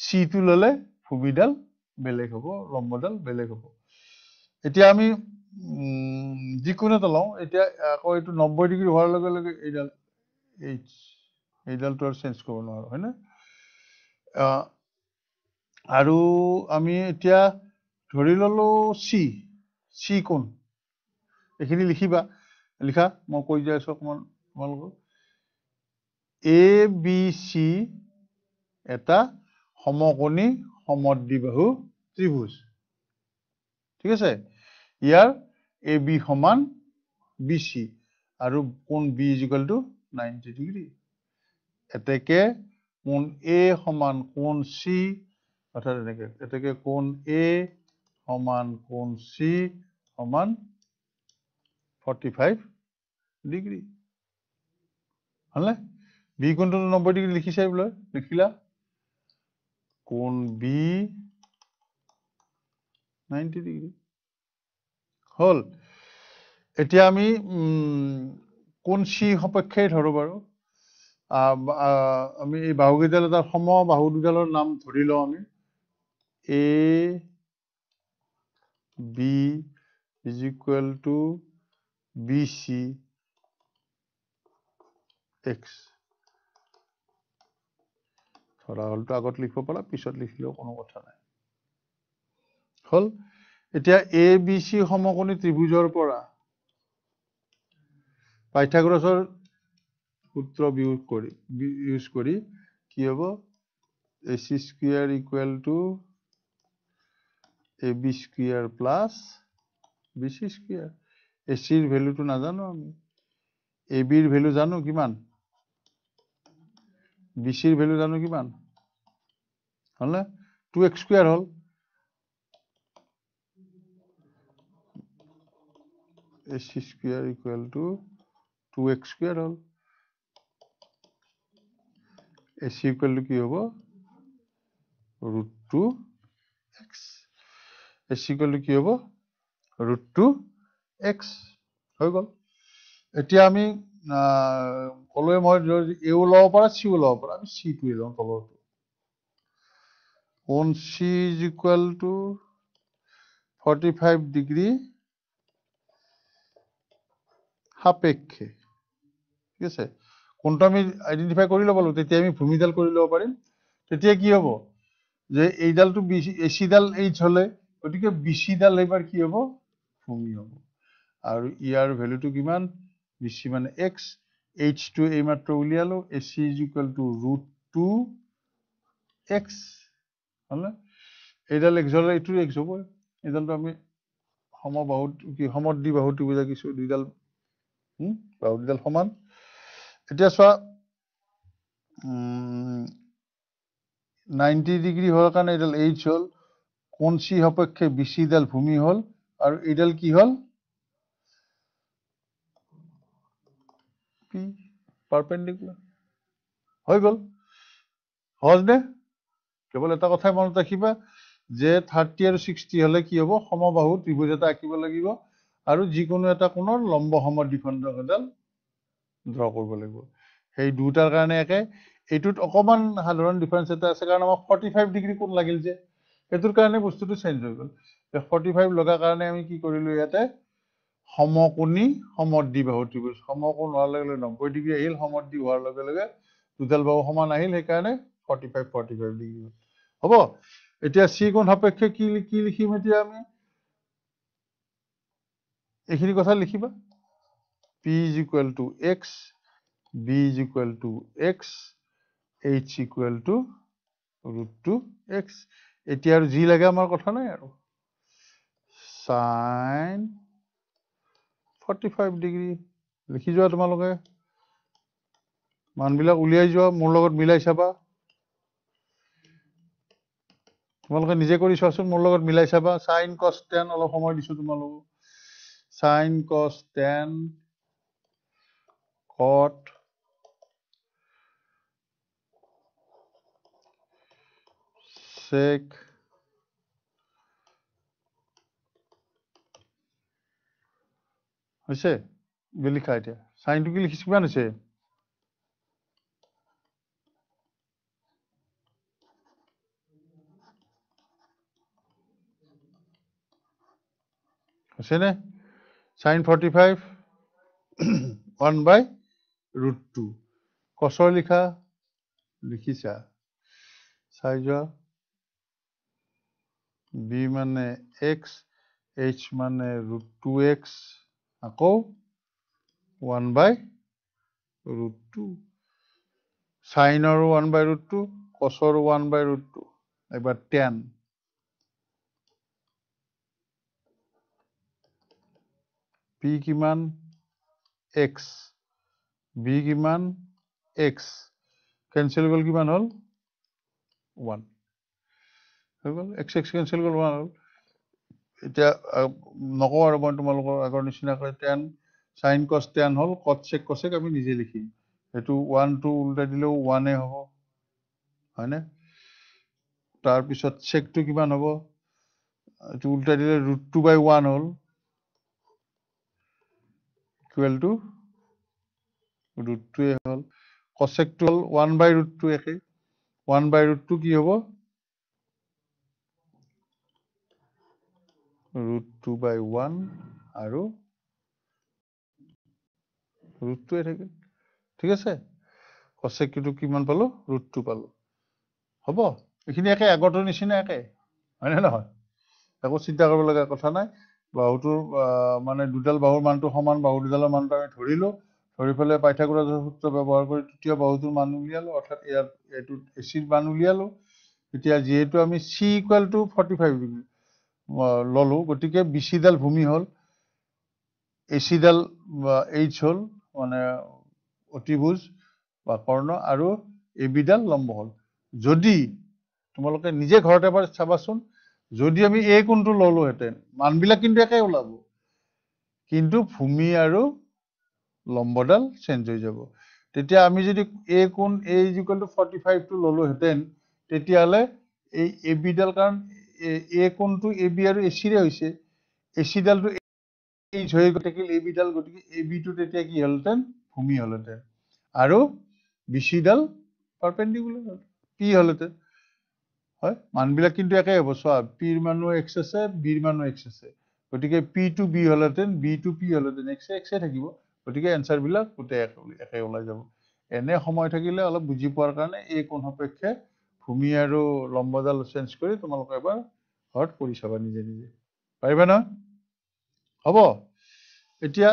চিটো ল'লে ভূমিডাল বেলেগ হ'ব লম্বডাল বেলেগ হ'ব এতিয়া আমি উম যিকোনো এটা লওঁ এতিয়া আকৌ এইটো নব্বৈ ডিগ্ৰী হোৱাৰ লগে লগে এইডাল এইচ এইডালটো আৰু চেঞ্জ কৰিব নোৱাৰো হয় নে হয়নে আৰু আমি এতিয়া ধৰি ললো চি কোন এইখিনি লিখিবা লিখা মই কৈ যাই আছো অকণমান তোমালোকক এ বি চি এটা সমকণি সমদ্বিবাহু ত্ৰিভুজ ঠিক আছে ইয়াৰ এ বি সমান বি চি আৰু কোণ B is equal to ninety degree এতেকে কোণ এ সমান কোন চি অৰ্থাৎ এনেকে এতেকে কোন এ সমান কোন চি সমান ফৰ্টি ফাইভ ডিগ্ৰী হ'লনে বি কোণটো নব্বৈ ডিগ্ৰী লিখিছে এইবোৰ লিখিলা কোণ বি নাইণ্টি ডিগ্ৰী হ'ল এতিয়া আমি কোণ চি সপক্ষেই ধৰোঁ বাৰু আমি এই বাহুকেইডাল এটা সম বাহু দুডালৰ নাম ধৰি লওঁ আমি A B is equal to BC X. ধৰা হলটো আগত লিখিব পাৰা পিছত লিখিলেও কোনো কথা নাই হল এতিয়া এ বি চি সমকোণী ত্ৰিভুজৰ পৰা পাইথাগ্ৰছৰ সূত্ৰ বিয়োগ কৰি ইউজ কৰি কি হ'ব A C square equal to A B square plus विशेष क्रिया एस ची व्हॅल्यूटू नाजानो आम्ही ए बीर व्हॅल्यू जाणू किमान বিচিৰ ভেলু জানো কিমান হ'লনে টু এক্স স্কুৱেৰ হ'ল A C square equal to two x হ'ল এ চি ইকুৱেল টু কি হ'ব root two x A C equal to কি হ'ব root টু x হৈ গ'ল এতিয়া আমি ক'লোৱে মই এও ল'ব পাৰা চিও ল'ব পাৰা আমি চিটোৱে লওঁ তলৰটো on C is equal to forty five degree সাপেক্ষে ঠিক আছে কোনটো আমি আইডেণ্টিফাই কৰি ল'ব লাগিব তেতিয়া আমি ভূমিডাল কৰি ল'ব পাৰিম তেতিয়া কি হ'ব যে এইডালটো বি এ চিডাল এইচ হ'লে গতিকে বি চিডাল এইবাৰ কি হ'ব কমি হ'ব আৰু ইয়াৰ ভেলুটো কিমান বেছি মানে এক্স এইচ টো এইমাত্ৰ উলিয়ালো H is equal to root two x হ'লনে এইডাল এক্সডাল এইটো এক্স হ'বই এইডালটো আমি সমবাহু কি সমদ্বি বাহুটো বুজা কিছু দুইডাল বাহু দুডাল সমান এতিয়া চোৱা নাইণ্টি ডিগ্ৰী হোৱাৰ কাৰণে এইডাল এইচ হ'ল কণচি সপক্ষে বিচিডাল ভূমি হ'ল আৰু এইডাল কি হল হৈ গল সহজ সহজনে কেৱল এটা কথাই মনত ৰাখিবা যে থাৰ্টি আৰু ছিক্সটি হলে কি হব সমবাহু ত্ৰিভুজ এটা আঁকিব লাগিব আৰু যিকোনো এটা কোণৰ লম্ব সম এডাল ড্ৰ কৰিব লাগিব সেই দুটাৰ কাৰণে একে এইটোত অকণমান সাধাৰণ ডিফাৰেঞ্চ এটা আছে কাৰণ আমাক ফৰ্টি ফাইভ ডিগ্ৰী কোণ লাগিল যে সেইটোৰ কাৰণে বস্তুটো চেঞ্জ হৈ গ'ল যে ফৰ্টি ফাইভ লগা কাৰণে আমি কি কৰিলো ইয়াতে সমকোণী সমদ্বিবাহু ত্ৰিভুজ সমকোণ হোৱাৰ লগে লগে নব্বৈ ডিগ্ৰী আহিল সমদ্বি হোৱাৰ লগে লগে দুডাল বাহু সমান আহিল সেইকাৰণে forty five forty five degree হ'ব এতিয়া চি কোণ সাপেক্ষে কি কি লিখিম এতিয়া আমি এইখিনি কথা লিখিবা P is equal to x B is equal to x H equal to root two x এতিয়া আৰু যি লাগে আমাৰ কথা নাই আৰু চাইন ফৰ্টি ফাইভ ডিগ্ৰী লিখি যোৱা তোমালোকে মানবিলাক উলিয়াই যোৱা মোৰ লগত মিলাই চাবা তোমালোকে নিজে কৰি চোৱাচোন মোৰ লগত মিলাই চাবা চাইন কচ টেন অলপ সময় দিছো তোমালোক sign cos tan cot check হৈছে লিখা এতিয়া চাইনটো কি লিখিছোঁ কিমান হৈছে হৈছেনে sine forty five one by root two কচৰ লিখা লিখিছা চাই যোৱা বি মানে এক্স এইচ মানে ৰুট টু এক্স আকৌ ওৱান বাই ৰুট টু চাইনৰো ওৱান বাই ৰুট টু কচৰো ওৱান বাই ৰুট টু এবার টেন পি কিমান এক্স বি কিমান এক্স কেঞ্চেল গ'ল কিমান হ'ল ওৱান হৈ গ'ল এক্স এক্স কেঞ্চেল গ'ল ওৱান হ'ল এতিয়া নকওঁ আৰু মই তোমালোকৰ আগৰ নিচিনাকৈ টেন চাইন কচ টেন হ'ল কট চেক কচেক আমি নিজে লিখিম সেইটো ওৱান টু ওলটাই দিলেও ওৱানে হ'ব হয়নে তাৰপিছত চেকটো কিমান হ'ব এইটো ওলটাই দিলে ৰুট টু বাই ওৱান হ'ল ইকুৱেল টু ৰুট টুৱে হ'ল টো হ'ল ওৱান বাই ৰুট টু একেই ওৱান বাই ৰুট টু কি হ'ব root 2 by 1 আৰু root 2 থাকে ঠিক আছে cosec টো কিমান পালো root 2 পালো হ'ব এখিনি একে আগটো নিছিনা একে মানে নহয় একো চিন্তা কৰিব লাগা কথা নাই বাহুটো মানে দুডাল বাহুৰ মানটো সমান বাহু দুডালৰ মানটো আমি ধৰিলো ধৰি পেলাই পাইথাগোৰাছ সূত্ৰ ব্যৱহাৰ কৰি তৃতীয় বাহুটোৰ মান উলিয়ালো অৰ্থাৎ ইয়াৰ এইটো এচিৰ মান উলিয়ালো এতিয়া যিহেতু আমি C equal to forty five degree ললো গতিকে বিচিডাল ভূমি হ'ল এচিডাল এইচ হ'ল মানে অতিভুজ বা কৰ্ণ আৰু এবিডাল লম্ব হ'ল যদি তোমালোকে নিজে ঘৰত এবাৰ চাবাচোন যদি আমি এই কোণটো ল'লোহেঁতেন মানবিলাক কিন্তু একেই ওলাব কিন্তু ভূমি আৰু লম্বডাল চেঞ্জ হৈ যাব তেতিয়া আমি যদি এই কোণ এই ইজিকেলটো ফৰ্টি ফাইভটো ল'লোহেঁতেন তেতিয়াহ'লে এই এবিডাল কাৰণ এ কোণটো এ বি আৰু এচিৰে হৈছে এচিডালটো এইচ হৈ গতিকে এ বিডাল গতিকে এ বিটো তেতিয়া কি হ'লহেঁতেন ভূমি হ'লহেঁতেন আৰু বি চিডাল পাৰপেণ্ডিকুলাৰ হ'ল পি হ'লহেঁতেন হয় মানুহবিলাক কিন্তু একে হ'ব চোৱা পিৰ মানুহ এক্স আছে বিৰ মানুহ এক্স আছে গতিকে পি টু বি হ'লহেঁতেন বি টু পি হ'লহেঁতেন এক্সে এক্সে থাকিব গতিকে এনচাৰবিলাক গোটেই একে ওলাই যাব এনে সময় থাকিলে অলপ বুজি পোৱাৰ কাৰণে এই কোণ সাপেক্ষে ঘূমি আৰু লম্বজাল চেঞ্জ কৰি তোমালোকে এবাৰ ঘৰত কৰি চাবা নিজে নিজে পাৰিবা নহয় হ'ব এতিয়া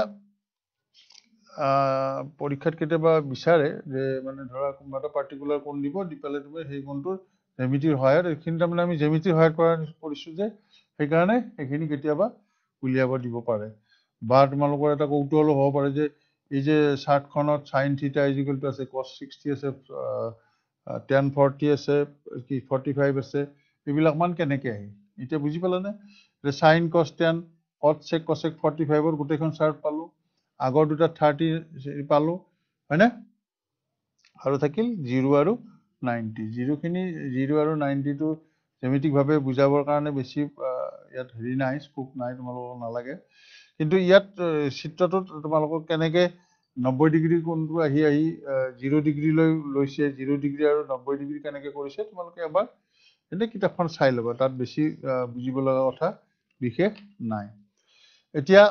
পৰীক্ষাত কেতিয়াবা বিচাৰে যে মানে ধৰা কোনোবা এটা পাৰ্টিকুলাৰ কোণ দিব দি পেলাই তুমি সেই কোণটোৰ জেমিটিৰ সহায়ত এইখিনি তাৰমানে আমি জেমিটিৰ সহায়ত কৰা কৰিছোঁ যে সেইকাৰণে সেইখিনি কেতিয়াবা উলিয়াব দিব পাৰে বা তোমালোকৰ এটা কৌতূহলো হ'ব পাৰে যে এই যে চাৰ্টখনত চাইন থিটা ইজিকেলটো আছে কছ ছিক্সটি আছে টেন ফৰ্টি আছে কি ফৰ্টি ফাইভ আছে এইবিলাক মান কেনেকৈ আহে এতিয়া বুজি পালানে sine cos tan cot sec cosec forty ফাইভৰ গোটেইখন চাৰ্ট পালো আগৰ দুটা থাৰ্টি পালো হয়নে আৰু থাকিল জিৰ' আৰু নাইণ্টি জিৰ'খিনি জিৰ' আৰু নাইণ্টিটো জেমেটিকভাৱে বুজাবৰ কাৰণে বেছি ইয়াত হেৰি নাই স্কোপ নাই তোমালোকক নালাগে কিন্তু ইয়াত চিত্ৰটোত তোমালোকক কেনেকৈ নব্বৈ ডিগ্ৰী কোনটো আহি আহি জিৰ' লৈ লৈছে জিৰ' ডিগ্ৰী আৰু নব্বৈ ডিগ্ৰী কেনেকে কৰিছে তোমালোকে এবাৰ এনেই কিতাপখন চাই ল'বা তাত বেছি বুজিব লগা কথা বিশেষ নাই এতিয়া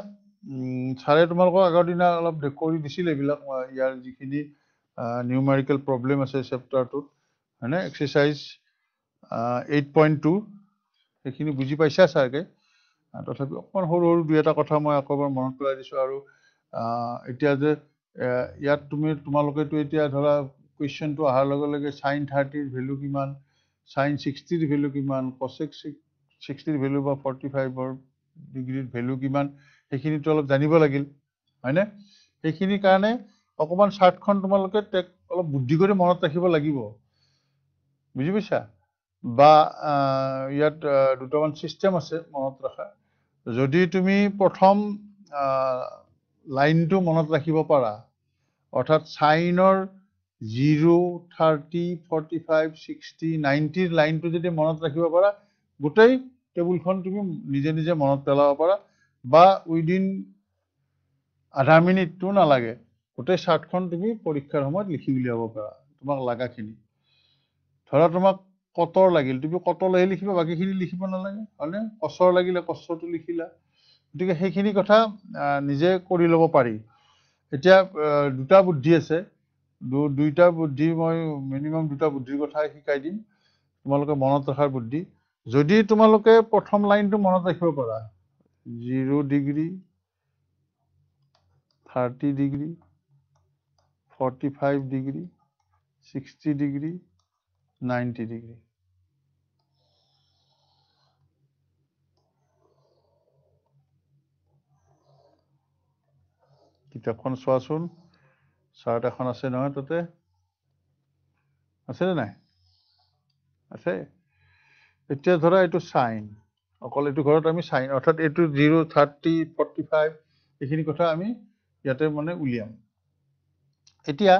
ছাৰে তোমালোকক আগৰ দিনা অলপ কৰি দিছিল এইবিলাক ইয়াৰ যিখিনি নিউমেৰিকেল প্ৰব্লেম আছে চেপ্টাৰটোত হয়নে এক্সাৰচাইজ এইট পইণ্ট টু সেইখিনি বুজি পাইছা ছাৰকে তথাপি অকণমান সৰু সৰু দুই এটা কথা মই আকৌ এবাৰ মনত পেলাই দিছো আৰু এতিয়া যে ইয়াত তুমি তোমালোকেতো এতিয়া ধৰা কুৱেশ্যনটো অহাৰ লগে লগে চাইন থাৰ্টিৰ ভেলু কিমান চাইন ছিক্সটিৰ ভেলু কিমান কচেক ছিক্সটিৰ ভেলু বা ফৰ্টি ফাইভৰ ডিগ্ৰীৰ ভেলু কিমান সেইখিনিতো অলপ জানিব লাগিল হয়নে সেইখিনিৰ কাৰণে অকণমান চাৰ্টখন তোমালোকে অলপ বুদ্ধি কৰি মনত ৰাখিব লাগিব বুজি পাইছা বা ইয়াত দুটামান ছিষ্টেম আছে মনত ৰখা যদি তুমি প্ৰথম লাইনটো মনত ৰাখিব পাৰা অৰ্থাৎ চাইনৰ zero' thirty forty five sixty নাইনটিৰ লাইনটো যদি মনত ৰাখিব পাৰা গোটেই টেবুলখন তুমি নিজে নিজে মনত পেলাব পাৰা বা উইদিন আধা মিনিটটো নালাগে গোটেই চাৰ্টখন তুমি পৰীক্ষাৰ সময়ত লিখি উলিয়াব পাৰা তোমাক লগাখিনি ধৰা তোমাক কটৰ লাগিল তুমি কটলৈহে লিখিবা বাকীখিনি লিখিব নালাগে হয়নে কচৰ লাগিলে কচটো লিখিলা গতিকে সেইখিনি কথা নিজে কৰি ল'ব পাৰি এতিয়া দুটা বুদ্ধি আছে দুইটা বুদ্ধি মই মিনিমাম দুটা বুদ্ধিৰ কথা শিকাই দিম তোমালোকে মনত ৰখাৰ বুদ্ধি যদি তোমালোকে প্ৰথম লাইনটো মনত ৰাখিব পাৰা zero' degree thirty degree forty five degree sixty degree ninety degree কিতাপখন চোৱাচোন চাৰ্ট এখন আছে নহয় তাতে আছেনে নাই আছে এতিয়া ধৰা এইটো চাইন অকল এইটো ঘৰত আমি চাইন অৰ্থাৎ এইটো জিৰ' থাৰ্টি ফৰ্টি ফাইভ এইখিনি কথা আমি ইয়াতে মানে উলিয়াম এতিয়া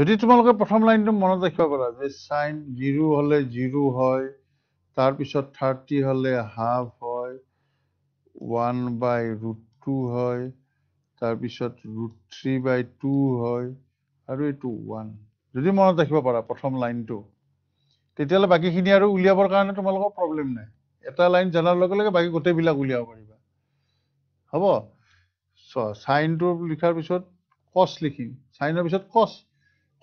যদি তোমালোকে প্ৰথম লাইনটো মনত ৰাখিব পাৰা যে চাইন জিৰো হ'লে জিৰো হয় তাৰপিছত থাৰ্টি হ'লে হাফ হয় ওৱান বাই ৰুট টু হয় তাৰপিছত ৰুট থ্ৰী বাই টু হয় আৰু এইটো ওৱান যদি মনত ৰাখিব পাৰা প্ৰথম লাইনটো তেতিয়াহ'লে বাকীখিনি আৰু উলিয়াবৰ কাৰণে তোমালোকৰ প্ৰব্লেম নাই এটা লাইন জনাৰ লগে লগে বাকী গোটেইবিলাক উলিয়াব পাৰিবা হ'ব চাইনটো লিখাৰ পিছত কচ লিখিম চাইনৰ পিছত কচ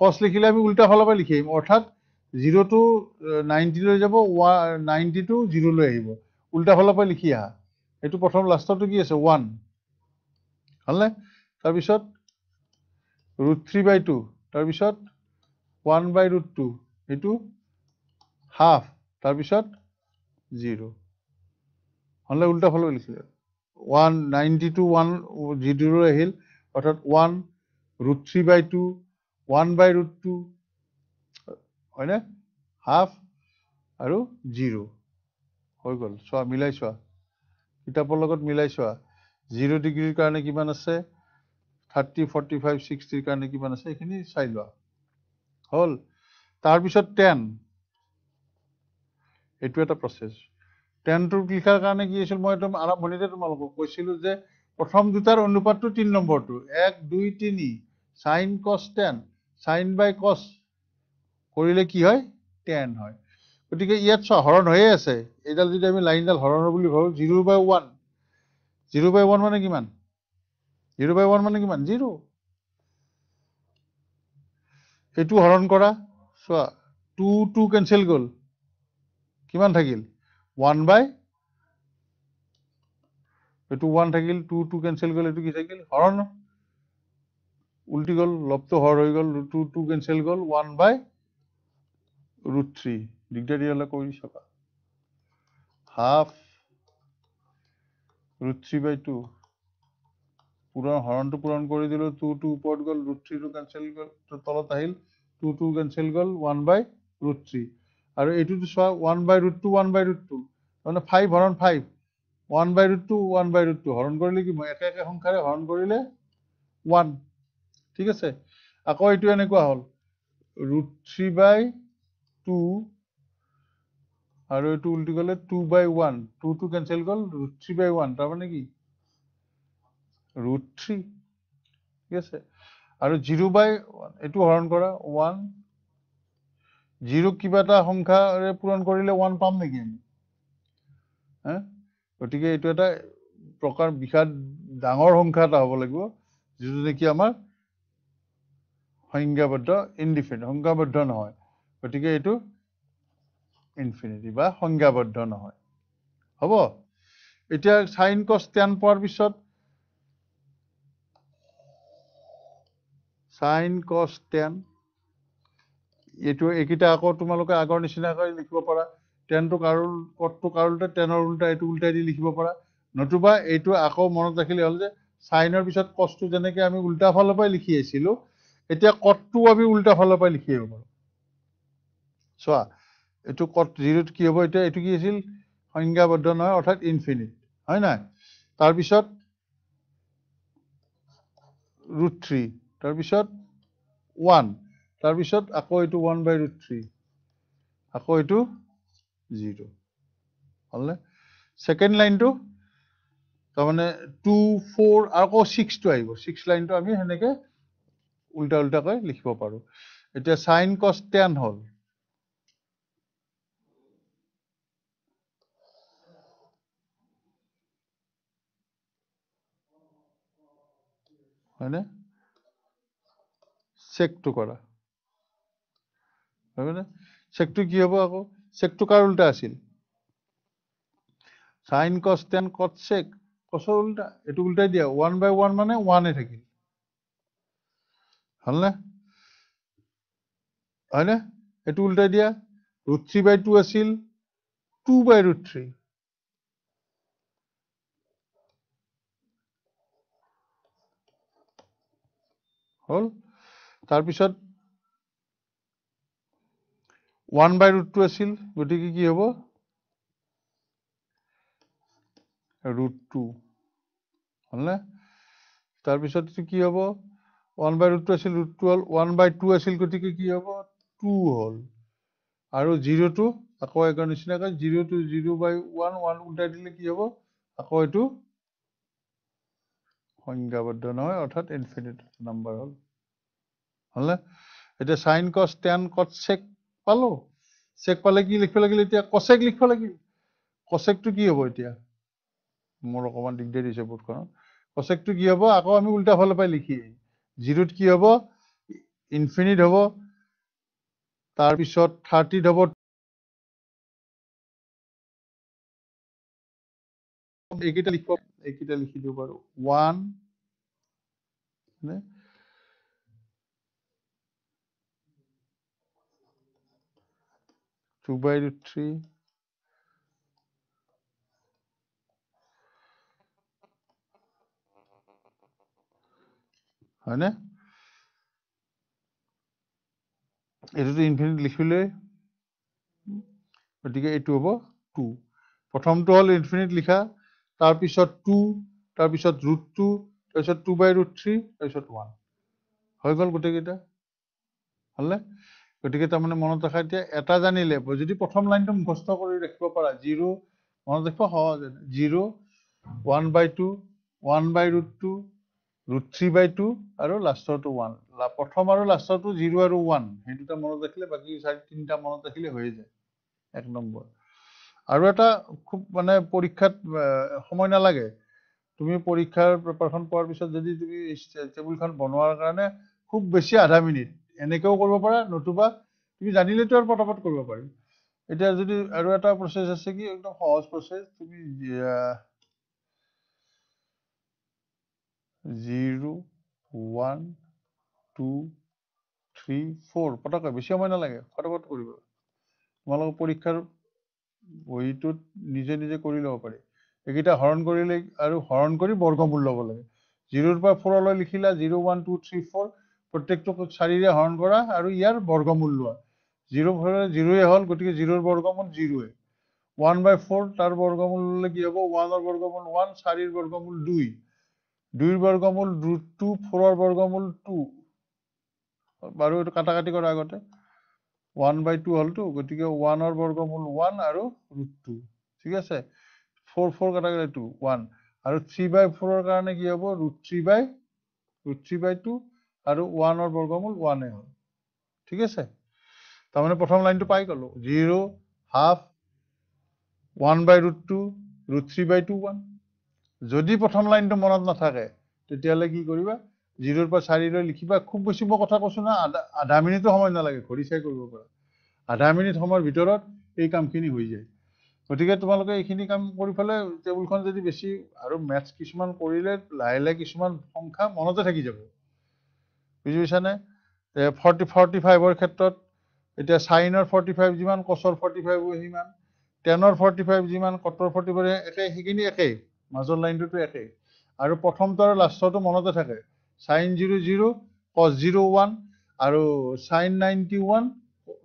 কচ লিখিলে আমি উল্টা ফালৰ পৰা লিখি আহিম অৰ্থাৎ জিৰ'টো লৈ যাব ওৱান নাইণ্টিটো লৈ আহিব উল্টা ফালৰ পৰা লিখি আহা এইটো প্ৰথম লাষ্টৰটো কি আছে ওৱান হ'লনে তাৰপিছত ৰুট থ্ৰী বাই টু তাৰপিছত ওৱান বাই ৰুট টু এইটো হাফ তাৰপিছত জিৰ' হ'লনে উল্টা ফালে লিখিলে one ninety two one zero' আহিল অৰ্থাৎ one root three by two one by root two হয়নে হাফ আৰু জিৰ' হৈ গ'ল চোৱা মিলাই চোৱা কিতাপৰ লগত মিলাই চোৱা জিৰ' ডিগ্ৰীৰ কাৰণে কিমান আছে থাৰ্টি ফৰ্টি ফাইভ ছিক্সটিৰ কাৰণে কিমান আছে সেইখিনি চাই লোৱা হ'ল তাৰপিছত টেন এইটো এটা প্ৰচেছ টেনটো লিখাৰ কাৰণে কি হৈছিল মই একদম আৰম্ভণিতে তোমালোকক কৈছিলো যে প্ৰথম দুটাৰ অনুপাতটো তিনি নম্বৰটো এক দুই তিনি চাইন কচ টেন চাইন বাই কচ কৰিলে কি হয় টেন হয় গতিকে ইয়াত চোৱা হৰণ হৈয়ে আছে এইডাল যদি আমি লাইনডাল হৰণ হৰণৰ বুলি ভাবোঁ zero' by one zero' by one মানে কিমান জিৰ' বাই ওৱান মানে কিমান জিৰ' এইটো হৰণ কৰা চোৱা টু টু কেঞ্চেল গ'ল কিমান থাকিল ওৱান বাই এইটো ওৱান থাকিল টু টু কেঞ্চেল গ'ল এইটো কি থাকিল হৰণ উল্টি গ'ল লপ্ত হৰ হৈ গ'ল টু টু কেঞ্চেল গ'ল ওৱান বাই ৰুট থ্ৰী দিগদাৰী হ'লে কৰি চাবা হাফ root 3 by 2 পুরা হৰণটো পূরণ কৰি দিলো 2 2 ওপৰত গ'ল root 3 টো কেনচেল গ'ল তলত আহিল 2 2 কেনচেল গ'ল 1 by root 3 আৰু এইটোতো চোৱা 1 by root 2 1 মানে by root 2 তাৰমানে 5 হৰণ 5 1 by root 2 1 by root 2 হৰণ কৰিলে কি একে একে সংখ্যাৰে হৰণ কৰিলে 1 ঠিক আছে আকৌ এইটো এনেকুৱা হ'ল root 3 by 2 আৰু এইটো উল্টি গলে টু বাই ওৱান টু টো কেঞ্চেল গল ৰুট থ্ৰী বাই ওৱান তাৰমানে কি ৰুট থ্ৰী ঠিক আছে আৰু জিৰ' বাই ওৱান এইটো হৰণ কৰা ওৱান জিৰ'ক কিবা এটা সংখ্যাৰে পূৰণ কৰিলে ওৱান পাম নেকি আমি হে গতিকে এইটো এটা প্ৰকাৰ বিষাদ ডাঙৰ সংখ্যা এটা হ'ব লাগিব যিটো নেকি আমাৰ সংজ্ঞাবদ্ধ ইনডিফেণ্ট সংজ্ঞাবদ্ধ নহয় গতিকে এইটো ইনফিনিটি বা সংজ্ঞাবদ্ধ নহয় হ'ব এতিয়া চাইন কচ টেন পোৱাৰ পিছত চাইন কচ টেন এইটো এইকেইটা আকৌ তোমালোকে আগৰ নিচিনাকৈ লিখিব পাৰা টেনটো কাৰো কটটো কাৰো উল্টা টেনৰ উল্টা এইটো উল্টাই দি লিখিব পাৰা নতুবা এইটো আকৌ মনত ৰাখিলে হ'ল যে চাইনৰ পিছত কচটো যেনেকে আমি উল্টা ফালৰ পৰা লিখি আহিছিলোঁ এতিয়া কটটো আমি উল্টা ফালৰ পৰা লিখি আহিব পাৰো চোৱা এইটো কট জিৰ'ত কি হ'ব এতিয়া এইটো কি আছিল সংজ্ঞাবদ্ধ নহয় অৰ্থাৎ ইনফিনিট হয় নাই তাৰপিছত ৰুট থ্ৰী তাৰপিছত ওৱান তাৰপিছত আকৌ এইটো ওৱান বাই ৰুট থ্ৰী আকৌ এইটো জিৰ' হ'লনে ছেকেণ্ড লাইনটো তাৰমানে টু ফ'ৰ আকৌ ছিক্সটো আহিব ছিক্স লাইনটো আমি সেনেকৈ উল্টা উল্টাকৈ লিখিব পাৰোঁ এতিয়া চাইন কষ্ট টেন হ'ল হয়নে চেকটো কৰা হয়নে চেকটো কি হ'ব আকৌ চেকটো কাৰ উল্টা আছিল sign cos tan cot check কচৰ উল্টা এইটো উল্টাই দিয়া ওৱান বাই ওৱান মানে ওৱানে থাকিল হ'লনে হয়নে এইটো উল্টাই দিয়া ৰুট থ্ৰী বাই টু আছিল টু বাই ৰুট থ্ৰী হ'ল তাৰপিছত ওৱান বাই ৰুট টু আছিল গতিকে কি হ'ব ৰুট টু হ'লনে তাৰপিছত এইটো কি হ'ব ওৱান বাই ৰুট টু আছিল ৰুট টু হ'ল ওৱান বাই টু আছিল গতিকে কি হ'ব টু হ'ল আৰু জিৰ'টো আকৌ একৰ নিচিনাকৈ zero' two zero' by one one ওলাই দিলে কি হ'ব আকৌ এইটো সংজ্ঞাবদ্ধ নহয় অর্থাৎ ইনফিনিট নাম্বার হল হলনে এটা sine cos tan cot sec পালো চেক পালে কি লিখব লাগিল এটা কসেক লিখব লাগিল কসেকটো কি হব এটা মোর অকান দিগদারি আছে বোর্ডখন কসেকটো কি হব আকো আমি উল্টা ফালৰ পাই লিখি জিৰ'ত কি হব ইনফিনিট হব তাৰপিছত থাৰ্টিত হব এইকেইটা লিখব এইকেইটা লিখি দিব পাৰো ওৱান হয়নে টু বাই ৰুট থ্ৰী হয়নে এইটোতো ইনফিনিট লিখিলে গতিকে এইটো হ'ব টু প্ৰথমটো হ'ল ইনফিনিট লিখা তাৰপিছত টু তাৰপিছত ৰুট টু তাৰপিছত টু বাই ৰুট থ্ৰী তাৰপিছত ওৱান হৈ গ'ল গোটেইকেইটা হ'লনে গতিকে তাৰমানে মনত ৰখা এতিয়া এটা জানিলে যদি প্ৰথম লাইনটো মুখস্থ কৰি ৰাখিব পাৰা জিৰ' মনত ৰাখিব সহজ zero' one by two one by root two root three by two আৰু লাষ্টৰটো ওৱান প্ৰথম আৰু লাষ্টৰটো জিৰ' আৰু ওৱান সেই দুটা মনত ৰাখিলে বাকী চাৰি তিনিটা মনত ৰাখিলে হৈয়ে যায় এক নম্বৰ আৰু এটা খুব মানে পৰীক্ষাত সময় নালাগে তুমি পৰীক্ষাৰ পেপাৰখন পোৱাৰ পিছত যদি তুমি টেবুলখন বনোৱাৰ কাৰণে খুব বেছি আধা মিনিট এনেকৈও কৰিব পাৰা নতুবা তুমি জানিলেতো আৰু পটাপট কৰিব পাৰি এতিয়া যদি আৰু এটা প্ৰচেছ আছে কি একদম সহজ প্ৰচেছ তুমি zero one two three four পটককৈ বেছি সময় নালাগে পটাপট কৰিব তোমালোকৰ পৰীক্ষাৰ বহীটোত নিজে নিজে কৰি ল'ব পাৰি এইকেইটা হৰণ কৰিলে আৰু হৰণ কৰি বৰ্গমূল ল'ব লাগে জিৰ'ৰ পৰা ফ'ৰলৈ লিখিলা zero' one two three four প্ৰত্যেকটো চাৰিৰে হৰণ কৰা আৰু ইয়াৰ বৰ্গমূল লোৱা জিৰ' ফ'ৰ জিৰ'য়ে হ'ল গতিকে জিৰ'ৰ বৰ্গমূল জিৰ'য়ে ওৱান বাই ফ'ৰ তাৰ বৰ্গমূল ল'লে কি হ'ব ওৱানৰ বৰ্গমূল ওৱান চাৰিৰ বৰ্গমূল দুই দুইৰ বৰ্গমূল টু ফ'ৰৰ বৰ্গমূল টু বাৰু এইটো কাটি কৰা আগতে ওৱান বাই টু হলটো গতিকে ওৱানৰ বৰ্গমূল ওৱান আৰু ৰুট টু ঠিক আছে four four category two one আৰু থ্ৰী বাই ফ'ৰৰ কাৰণে কি হ'ব root three by root three by two আৰু ওৱানৰ বৰ্গমূল ওৱানেই হ'ল ঠিক আছে তাৰমানে প্ৰথম লাইনটো পাই গ'লোঁ zero' half one by root two root three by two one যদি প্ৰথম লাইনটো মনত নাথাকে তেতিয়াহ'লে কি কৰিবা জিৰ'ৰ পৰা চাৰিলৈ লিখিবা খুব বেছি মই কথা কৈছোঁ না আধা আধা মিনিটো সময় নালাগে ঘূৰি চাই কৰিব পৰা আধা মিনিট সময়ৰ ভিতৰত এই কামখিনি হৈ যায় গতিকে তোমালোকে এইখিনি কাম কৰি পেলাই টেবুলখন যদি বেছি আৰু মেথছ কিছুমান কৰিলে লাহে লাহে কিছুমান সংখ্যা মনতে থাকি যাব বুজি পাইছানে ফৰ্টি ফৰ্টি ফাইভৰ ক্ষেত্ৰত এতিয়া চাইনৰ ফৰ্টি ফাইভ যিমান কচৰ ফৰ্টি ফাইভ সিমান টেনৰ ফৰ্টি ফাইভ যিমান কটৰ ফৰ্টি ফাইভ একেই সেইখিনি একেই মাজৰ লাইনটোতো একেই আৰু প্ৰথমটো আৰু লাষ্টৰটো মনতে থাকে sin 0 cos 0 আৰু sin 90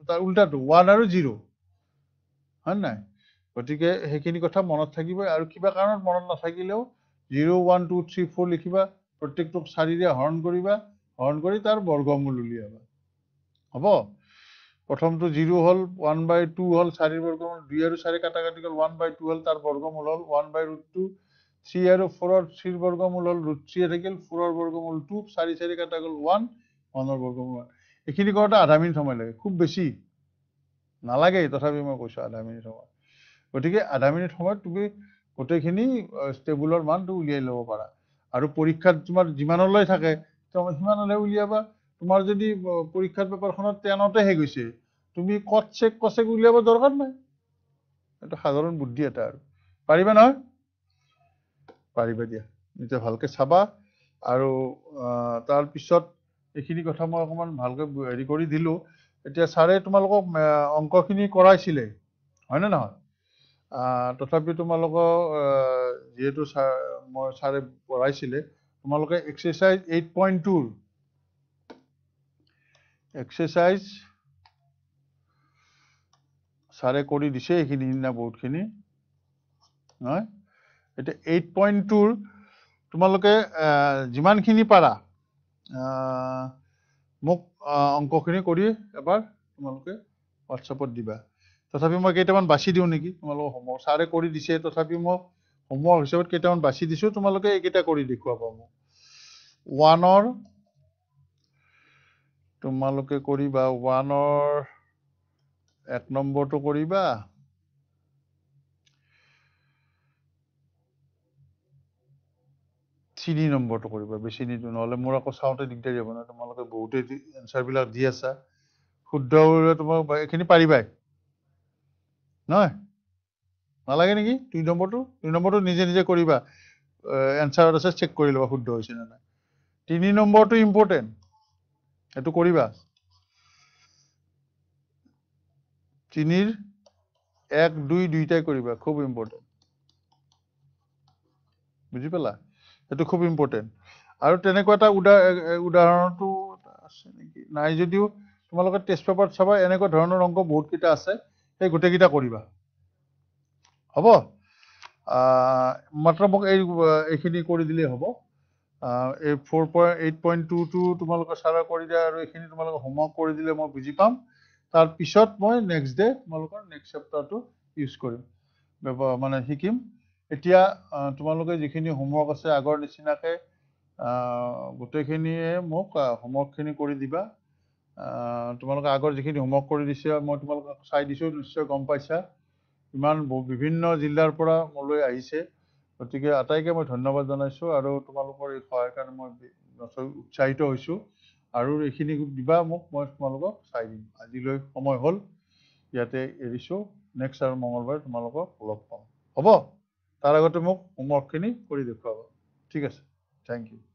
তাৰ উল্টাটো 1 আৰু 0 হয় নাই গতিকে হেখিনি কথা মনত থাকিব আৰু কিবা কাৰণত মনত নাথাকিলেও 0 1 2 3 4 লিখিবা প্ৰত্যেকটো সাৰিৰে হৰণ কৰিবা হৰণ কৰি তাৰ বৰ্গমূল উলিয়াবা হ'ব প্ৰথমটো 0 হল 1/2 হল সাৰিৰ বৰ্গমূল 2 আৰু সাৰি কাটাকাটি কৰ 1/12 হল তাৰ বৰ্গমূল হল 1/√2 থ্ৰী আৰু ফ'ৰৰ থ্ৰীৰ বৰ্গমূল হ'ল ৰুট থ্ৰীয়ে থাকিল ফ'ৰৰ বৰ্গমূল টু চাৰি চাৰি কাটা গ'ল ওৱান ওৱানৰ বৰ্গমূল ওৱান এইখিনি কৰোঁতে আধা মিনিট সময় লাগে খুব বেছি নালাগেই তথাপিও মই কৈছোঁ আধা মিনিট সময় গতিকে আধা মিনিট সময়ত তুমি গোটেইখিনি টেবুলৰ মানটো উলিয়াই ল'ব পাৰা আৰু পৰীক্ষাত তোমাৰ যিমানলৈ থাকে সিমানলৈ উলিয়াবা তোমাৰ যদি পৰীক্ষাৰ পেপাৰখনত টেনতে হে গৈছে তুমি কট চেক কচেক উলিয়াব দৰকাৰ নাই এইটো সাধাৰণ বুদ্ধি এটা আৰু পাৰিবা নহয় পাৰিবা দিয়া নিজে ভালকে চাবা আৰু তাৰ পিছত এইখিনি কথা মই অকণমান ভালকে হেৰি কৰি দিলো এতিয়া ছাৰে তোমালোকক অংক খিনি কৰাইছিলে হয় নে নহয় তথাপি তোমালোকক যিহেতু মই ছাৰে পঢ়াইছিলে তোমালোকে এক্সাৰচাইজ এইট পইণ্ট টুৰ এক্সাৰচাইজ ছাৰে কৰি দিছে এইখিনি সিদিনা বহুতখিনি নহয় এতিয়া এইট পইণ্ট টুৰ তোমালোকে যিমানখিনি পাৰা মোক অংকখিনি কৰি এবাৰ তোমালোকে হোৱাটছএপত দিবা তথাপি মই কেইটামান বাছি দিওঁ নেকি তোমালোকে হোমৱৰ্ক ছাৰে কৰি দিছে তথাপি মই হোমৱৰ্ক হিচাপত কেইটামান বাছি দিছো তোমালোকে এইকেইটা কৰি দেখুৱাবা মোক ওৱানৰ তোমালোকে কৰিবা ওৱানৰ এক নম্বৰটো কৰিবা চিনি নম্বৰটো কৰিবা বেছি নিদিওঁ নহ'লে মোৰ আকৌ চাওঁতে দিগদাৰি হ'ব নহয় তোমালোকে বহুতে এনচাৰবিলাক দি আছা শুদ্ধ তোমাক এইখিনি পাৰিবাই নহয় নালাগে নেকি দুই নম্বৰটো দুই নম্বৰটো নিজে নিজে কৰিবা এনচাৰত আছে চেক কৰি ল'বা শুদ্ধ হৈছে নে নাই তিনি নম্বৰটো ইম্পৰ্টেণ্ট সেইটো কৰিবা তিনিৰ এক দুই দুইটাই কৰিবা খুব ইম্পৰ্টেণ্ট বুজি পালা এইটো খুব ইম্পৰ্টেণ্ট আৰু তেনেকুৱা এটা উদাহৰণ উদাহৰণটো আছে নেকি নাই যদিও তোমালোকে টেষ্ট পেপাৰত চাবা এনেকুৱা ধৰণৰ অংক কেইটা আছে সেই গোটেইকেইটা কৰিবা হ'ব মাত্ৰ মোক এই এইখিনি কৰি দিলেই হ'ব এই four point eight point two two তোমালোকে চাৰা কৰি দিয়া আৰু এইখিনি তোমালোকে হোমৱৰ্ক কৰি দিলে মই বুজি পাম তাৰপিছত মই নেক্সট ডে তোমালোকৰ নেক্সট চেপ্টাৰটো ইউজ কৰিম মানে শিকিম এতিয়া তোমালোকে যিখিনি হোমৱৰ্ক আছে আগৰ নিচিনাকৈ গোটেইখিনিয়ে মোক হোমৱৰ্কখিনি কৰি দিবা তোমালোকে আগৰ যিখিনি হোমৱৰ্ক কৰি দিছে মই তোমালোকক চাই দিছোঁ নিশ্চয় গম পাইছা ইমান বিভিন্ন জিলাৰ পৰা মোলৈ আহিছে গতিকে আটাইকে মই ধন্যবাদ জনাইছোঁ আৰু তোমালোকৰ এই সহায়ৰ কাৰণে মই উৎসাহিত হৈছোঁ আৰু এইখিনি দিবা মোক মই তোমালোকক চাই দিম আজিলৈ সময় হ'ল ইয়াতে এৰিছোঁ নেক্সট আৰু মঙ্গলবাৰে তোমালোকক লগ পাম হ'ব তার আগতে মোক হোমৱৰ্কখিনি কৰি দেখুৱাব ঠিক আছে থেংক ইউ